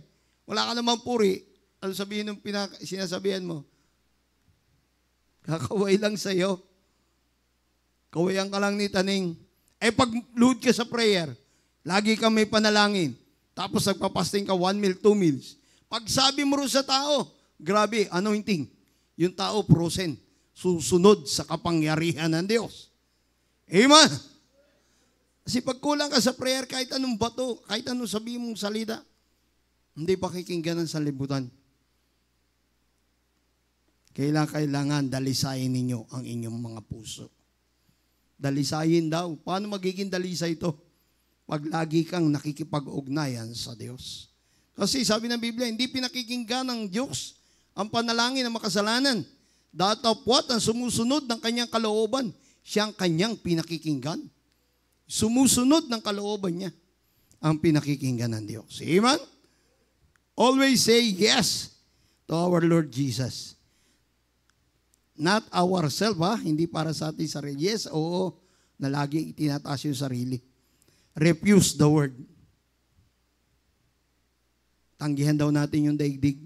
Speaker 1: Wala ka naman puri. Ano sabihin ng pinaka- sinasabihan mo? Kakaway lang sa'yo. Kawayan ka lang ni Taning. Eh pag load ka sa prayer, lagi kang may panalangin. Tapos nagpapasting ka 1 mil, 2 meals. Pag sabi mo rin sa tao, grabe, anointing. Yung tao, prosen. Susunod sa kapangyarihan ng Diyos. Amen? Kasi pag kulang ka sa prayer, kahit anong bato, kahit anong sabihin mong salita, hindi pakikinggan ng salibutan. Kailangan, kailangan dalisayin ninyo ang inyong mga puso. Dalisayin daw. Paano magiging dalisay ito? pag lagi kang nakikipag-ugnayan sa Diyos. Kasi sabi ng Biblia, hindi pinakikinggan ng Diyos ang panalangin ng makasalanan. Datapwat ang sumusunod ng kanyang kalooban, siyang kanyang pinakikinggan. Sumusunod ng kalooban niya ang pinakikinggan ng Diyos. Amen? Always say yes to our Lord Jesus. Not ourselves, ha? Hindi para sa ating sarili. Yes, oo, na laging itinataas yung sarili refuse the word. Tanggihan daw natin yung daigdig.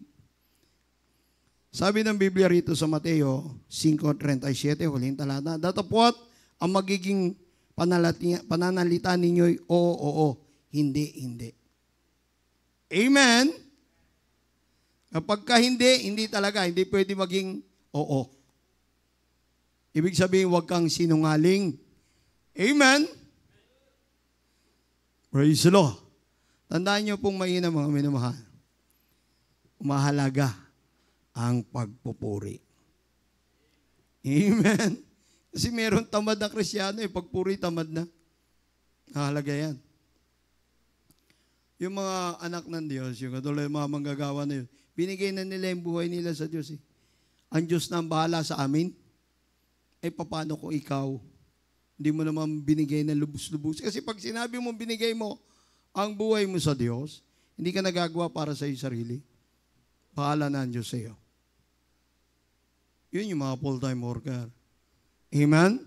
Speaker 1: Sabi ng Biblia rito sa Mateo 5.37, huling talata, Datapot, ang magiging pananalita ninyo'y oo, oo, oo, hindi, hindi. Amen? Kapag ka hindi, hindi talaga, hindi pwede maging oo. Ibig sabihin, huwag kang sinungaling. Amen? Praise the Lord. Tandaan niyo pong mainam mga minamahal. Mahalaga ang pagpupuri. Amen. Kasi meron tamad na krisyano eh. Pagpuri, tamad na. Mahalaga yan. Yung mga anak ng Diyos, yung katuloy yung mga manggagawa na yun, binigay na nila yung buhay nila sa Diyos eh. Ang Diyos na ang bahala sa amin, eh paano ko ikaw hindi mo naman binigay ng lubos-lubos. Kasi pag sinabi mo binigay mo ang buhay mo sa Diyos, hindi ka nagagawa para sa iyong sarili. Pahala na ang Diyos sa iyo. Yun yung mga full-time worker. Amen?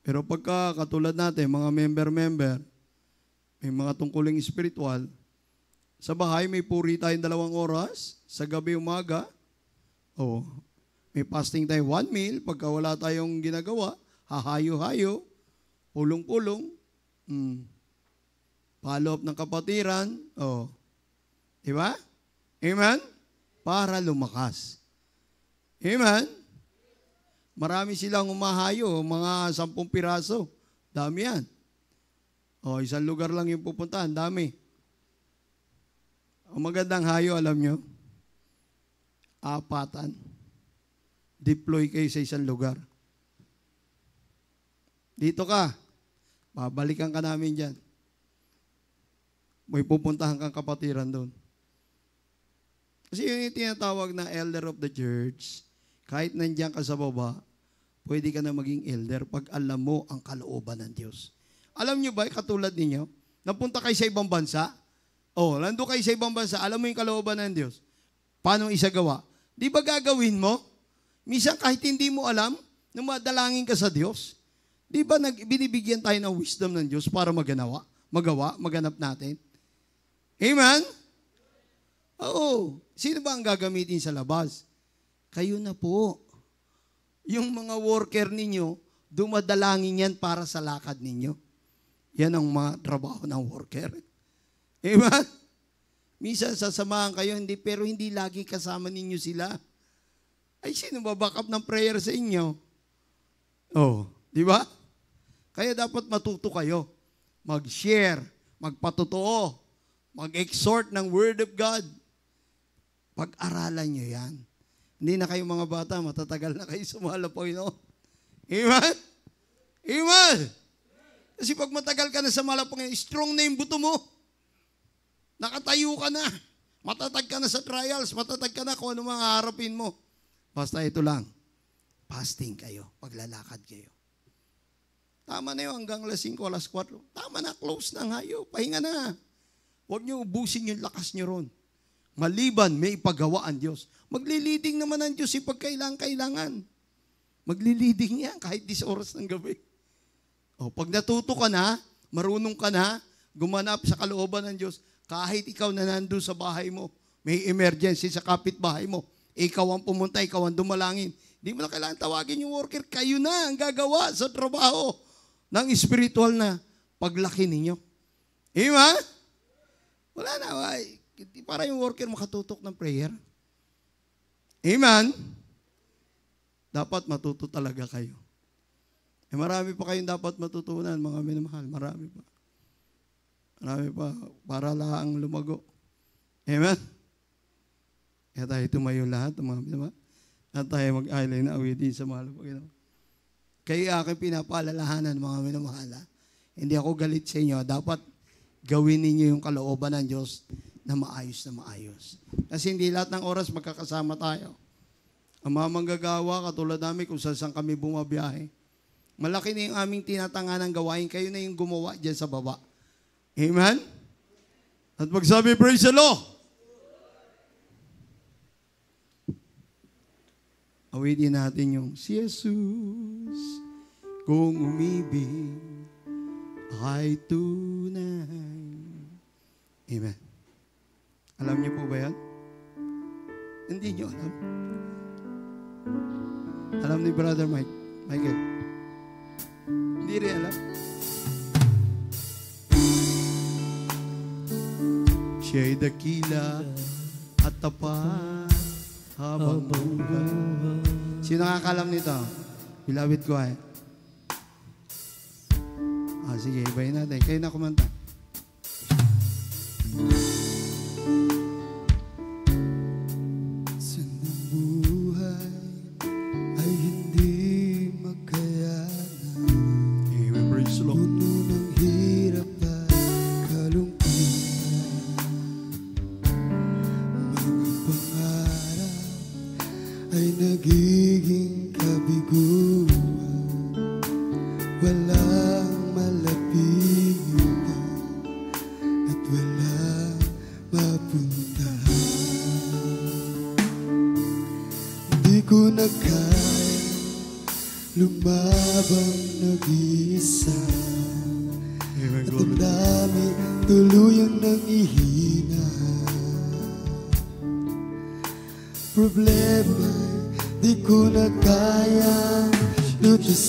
Speaker 1: Pero pagka katulad natin, mga member-member, may mga tungkuling spiritual, sa bahay may puri tayong dalawang oras, sa gabi umaga, o oh, may fasting tayo one meal, pagka wala tayong ginagawa, hahayo-hayo, pulong-pulong, mm, follow ng kapatiran, oh. Di ba? Amen? Para lumakas. Amen? Marami silang umahayo, mga sampung piraso. Dami yan. O, oh, isang lugar lang yung pupuntahan, dami. Ang magandang hayo, alam nyo, apatan. Deploy kayo sa isang lugar. Dito ka. Babalikan ka namin dyan. May pupuntahan kang kapatiran doon. Kasi yun yung tinatawag na elder of the church. Kahit nandiyan ka sa baba, pwede ka na maging elder pag alam mo ang kalooban ng Diyos. Alam nyo ba, katulad ninyo, napunta kayo sa ibang bansa, o, oh, nando kayo sa ibang bansa, alam mo yung kalooban ng Diyos. Paano isagawa? Di ba gagawin mo? Misan kahit hindi mo alam, na madalangin ka sa Diyos. Di ba nag, binibigyan tayo ng wisdom ng Diyos para maganawa, magawa, maganap natin? Amen? Oo. Sino ba ang gagamitin sa labas? Kayo na po. Yung mga worker ninyo, dumadalangin yan para sa lakad ninyo. Yan ang mga trabaho ng worker. Amen? Minsan sasamahan kayo, hindi, pero hindi lagi kasama ninyo sila. Ay, sino ba backup ng prayer sa inyo? Oh, di ba? Kaya dapat matuto kayo. Mag-share, magpatotoo, mag-exhort ng Word of God. Pag-aralan nyo yan. Hindi na kayo mga bata, matatagal na kayo sumala, po Panginoon. Amen? Amen! Kasi pag matagal ka na sa mala, Panginoon, strong na yung buto mo. Nakatayo ka na. Matatag ka na sa trials. Matatag ka na kung ano mga harapin mo. Basta ito lang. Fasting kayo. Paglalakad kayo. Tama na yun, hanggang alas 5, alas 4. Tama na, close na nga Pahinga na. Huwag niyo ubusin yung lakas niyo ron. Maliban, may ipagawa ang Diyos. Magliliding naman ang Diyos yung eh, pagkailangan-kailangan. Magliliding yan kahit di sa oras ng gabi. O, pag natuto ka na, marunong ka na, gumanap sa kalooban ng Diyos, kahit ikaw na nandun sa bahay mo, may emergency sa kapitbahay mo, ikaw ang pumunta, ikaw ang dumalangin. Hindi mo na kailangan tawagin yung worker. Kayo na ang gagawa sa trabaho ng spiritual na paglaki ninyo. Ima? Eh, Wala na. Ay, para yung worker makatutok ng prayer. Amen? Dapat matuto talaga kayo. Eh, marami pa kayong dapat matutunan, mga minamahal. Marami pa. Marami pa. Para lang lumago. Amen? Kaya tayo tumayo lahat, mga minamahal. At tayo mag-alay na awitin sa mahal ng kayo aking pinapaalalahanan, mga minamahal. Hindi ako galit sa inyo. Dapat gawin ninyo yung kalooban ng Diyos na maayos na maayos. Kasi hindi lahat ng oras magkakasama tayo. Ang mga manggagawa, katulad namin kung saan kami bumabiyahe, malaki na yung aming tinatangan ng gawain. Kayo na yung gumawa dyan sa baba. Amen? At magsabi, praise the Lord! Awitin natin yung si Jesus kung umibig ay tunay. Amen. Alam niyo po ba yan? Hindi niyo alam. Alam ni Brother Mike. Michael. Hindi rin alam. Siya'y dakila at tapat habang buhay. Sino nakakalam nito? Bilawit ko ay. Eh. Ah, sige, ibayin natin. Kayo na kumanta. Thank you.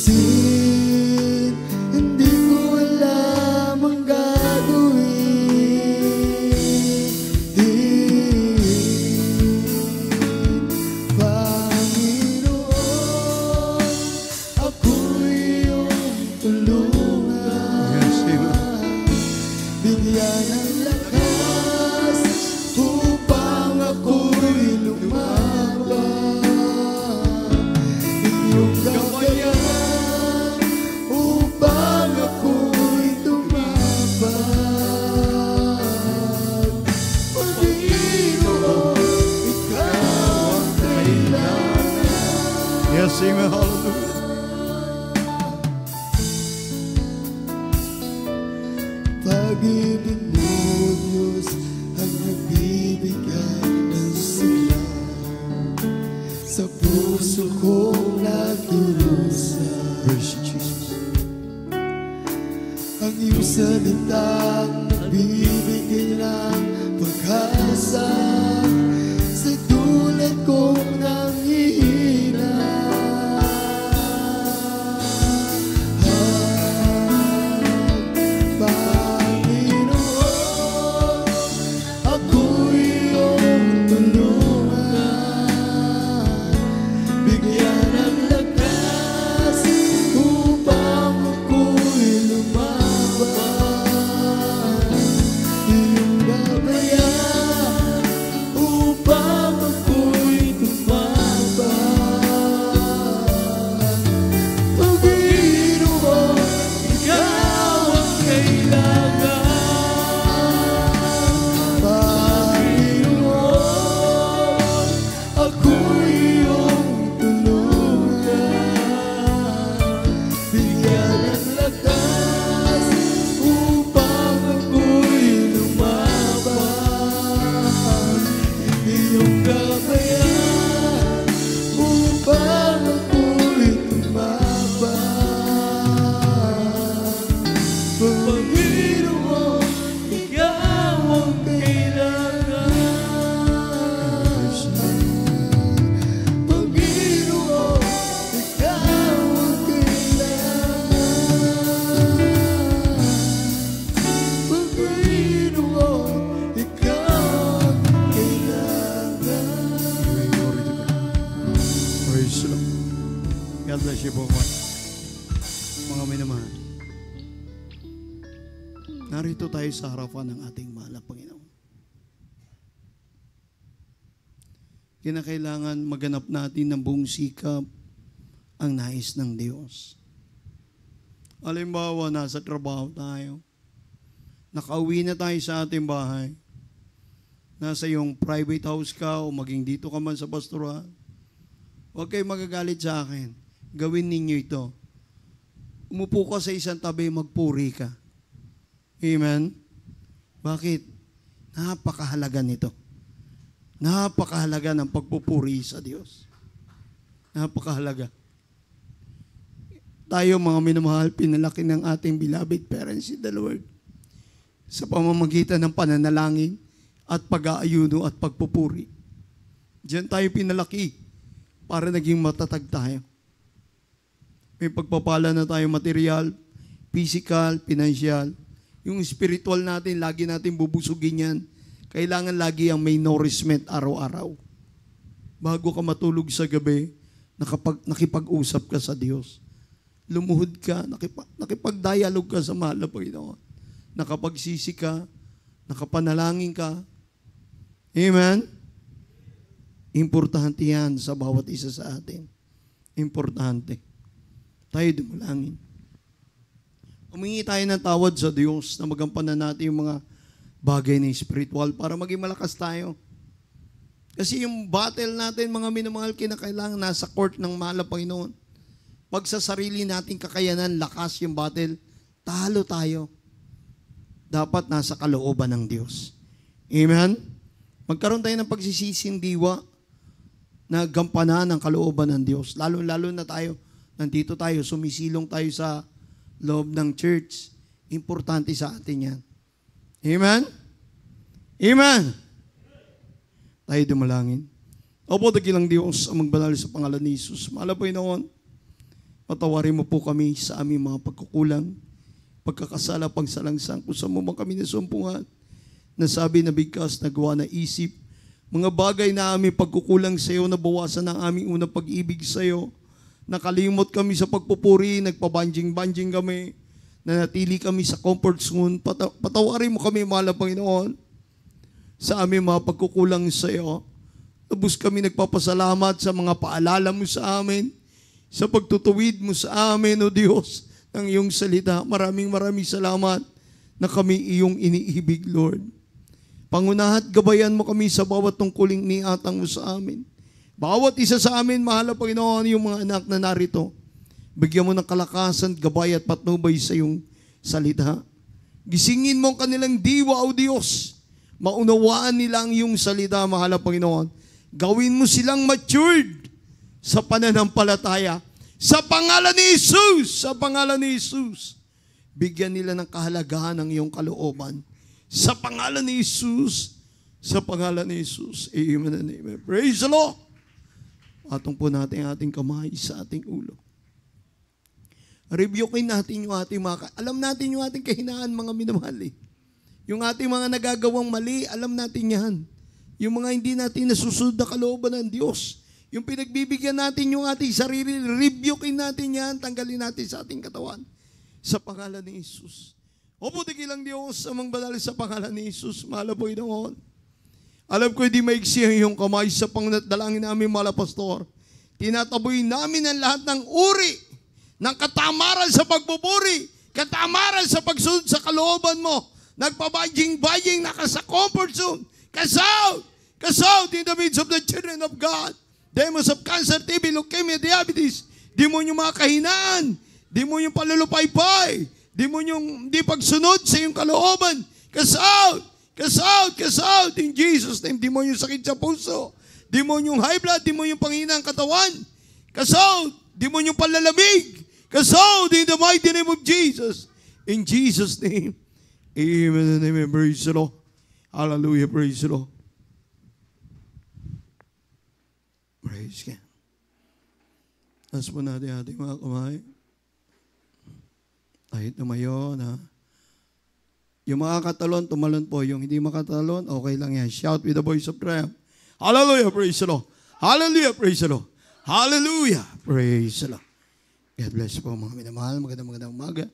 Speaker 4: sim
Speaker 1: kinakailangan maganap natin ng buong sikap ang nais ng Diyos. Alimbawa, nasa trabaho tayo. Nakauwi na tayo sa ating bahay. Nasa yung private house ka o maging dito ka man sa pastoral. Huwag kayo magagalit sa akin. Gawin ninyo ito. Umupo ka sa isang tabi, magpuri ka. Amen? Bakit? Napakahalaga nito. Napakahalaga ng pagpupuri sa Diyos. Napakahalaga. Tayo mga minamahal, pinalaki ng ating beloved parents in the Lord sa pamamagitan ng pananalangin at pag-aayuno at pagpupuri. Diyan tayo pinalaki para naging matatag tayo. May pagpapala na tayo material, physical, financial. Yung spiritual natin, lagi natin bubusugin yan kailangan lagi ang may nourishment araw-araw. Bago ka matulog sa gabi, nakapag, nakipag-usap ka sa Diyos. Lumuhod ka, nakipag, nakipag-dialog ka sa mahal na Panginoon. Nakapagsisi ka, nakapanalangin ka. Amen? Importante yan sa bawat isa sa atin. Importante. Tayo dumulangin. Umingi tayo ng tawad sa Diyos na magampanan natin yung mga bagay na spiritual para maging malakas tayo. Kasi yung battle natin, mga minamahal, kinakailangan nasa court ng mala, Panginoon. Pag sa sarili nating kakayanan, lakas yung battle, talo tayo. Dapat nasa kalooban ng Diyos. Amen? Magkaroon tayo ng pagsisising diwa na gampanan ng kalooban ng Diyos. Lalo-lalo na tayo, nandito tayo, sumisilong tayo sa loob ng church. Importante sa atin yan. Amen? Amen? Tayo dumalangin. Opo, dakilang Diyos ang magbanal sa pangalan ni Jesus. Malapoy noon, patawarin mo po kami sa aming mga pagkukulang, pagkakasala, pagsalangsang, kung saan mo man kami nasumpungan, nasabi na bigkas, nagawa na isip, mga bagay na aming pagkukulang sa iyo, nabawasan ang aming unang pag-ibig sa iyo, nakalimot kami sa pagpupuri, nagpabanjing-banjing kami, nanatili kami sa comfort zone. patawarin mo kami, mahal na Panginoon, sa aming mga pagkukulang sa iyo. Lubos kami nagpapasalamat sa mga paalala mo sa amin, sa pagtutuwid mo sa amin, O Diyos, ng iyong salita. Maraming maraming salamat na kami iyong iniibig, Lord. Pangunahat gabayan mo kami sa bawat tungkuling niatang mo sa amin. Bawat isa sa amin, mahal na Panginoon, yung mga anak na narito Bigyan mo ng kalakasan, gabay at patnubay sa iyong salita. Gisingin mo ang kanilang diwa, O Diyos. Maunawaan nila ang iyong salita, mahal Panginoon. Gawin mo silang matured sa pananampalataya. Sa pangalan ni Jesus! Sa pangalan ni Jesus! Bigyan nila ng kahalagahan ang iyong kalooban. Sa pangalan ni Jesus! Sa pangalan ni Jesus. Amen and amen. Praise the Lord! Atong po natin ating kamay sa ating ulo. Rebukin natin yung ating mga... Alam natin yung ating kahinaan, mga minamali. Eh. Yung ating mga nagagawang mali, alam natin yan. Yung mga hindi natin nasusunod na kalooban ng Diyos. Yung pinagbibigyan natin yung ating sarili, rebukin natin yan, tanggalin natin sa ating katawan. Sa pangalan ni Jesus. O butiki lang Diyos, amang banal sa pangalan ni Jesus, mahal po Inoon. Alam ko hindi maigsi ang iyong kamay sa pangnatdalangin namin, mala pastor. Tinataboy namin ang lahat ng uri ng katamaran sa pagbuburi, katamaran sa pagsunod sa kalooban mo. Nagpabajing-bajing, naka sa comfort zone. Kasout! Kasout in the midst of the children of God. Demons of cancer, TB, leukemia, diabetes. Di mo yung mga kahinaan. Di mo yung palulupaypay. Di mo yung di pagsunod sa iyong kalooban. Kasout! Kasout! Kasout! In Jesus name, di mo yung sakit sa puso. Di mo yung high blood, di mo yung panghinang katawan. Kasout! Di mo yung palalamig. Cast in the mighty name of Jesus. In Jesus' name. Amen and amen. Praise the Lord. Hallelujah. Praise the Lord. Praise God. Tapos po natin ating mga kumain. Kahit mayon, ha? Yung mga katalon, tumalon po. Yung hindi makatalon, okay lang yan. Shout with the voice of triumph. Hallelujah. Praise the Lord. Hallelujah. Praise the Lord. Hallelujah. Praise the Lord. God bless po mga minamahal. Magandang magandang umaga.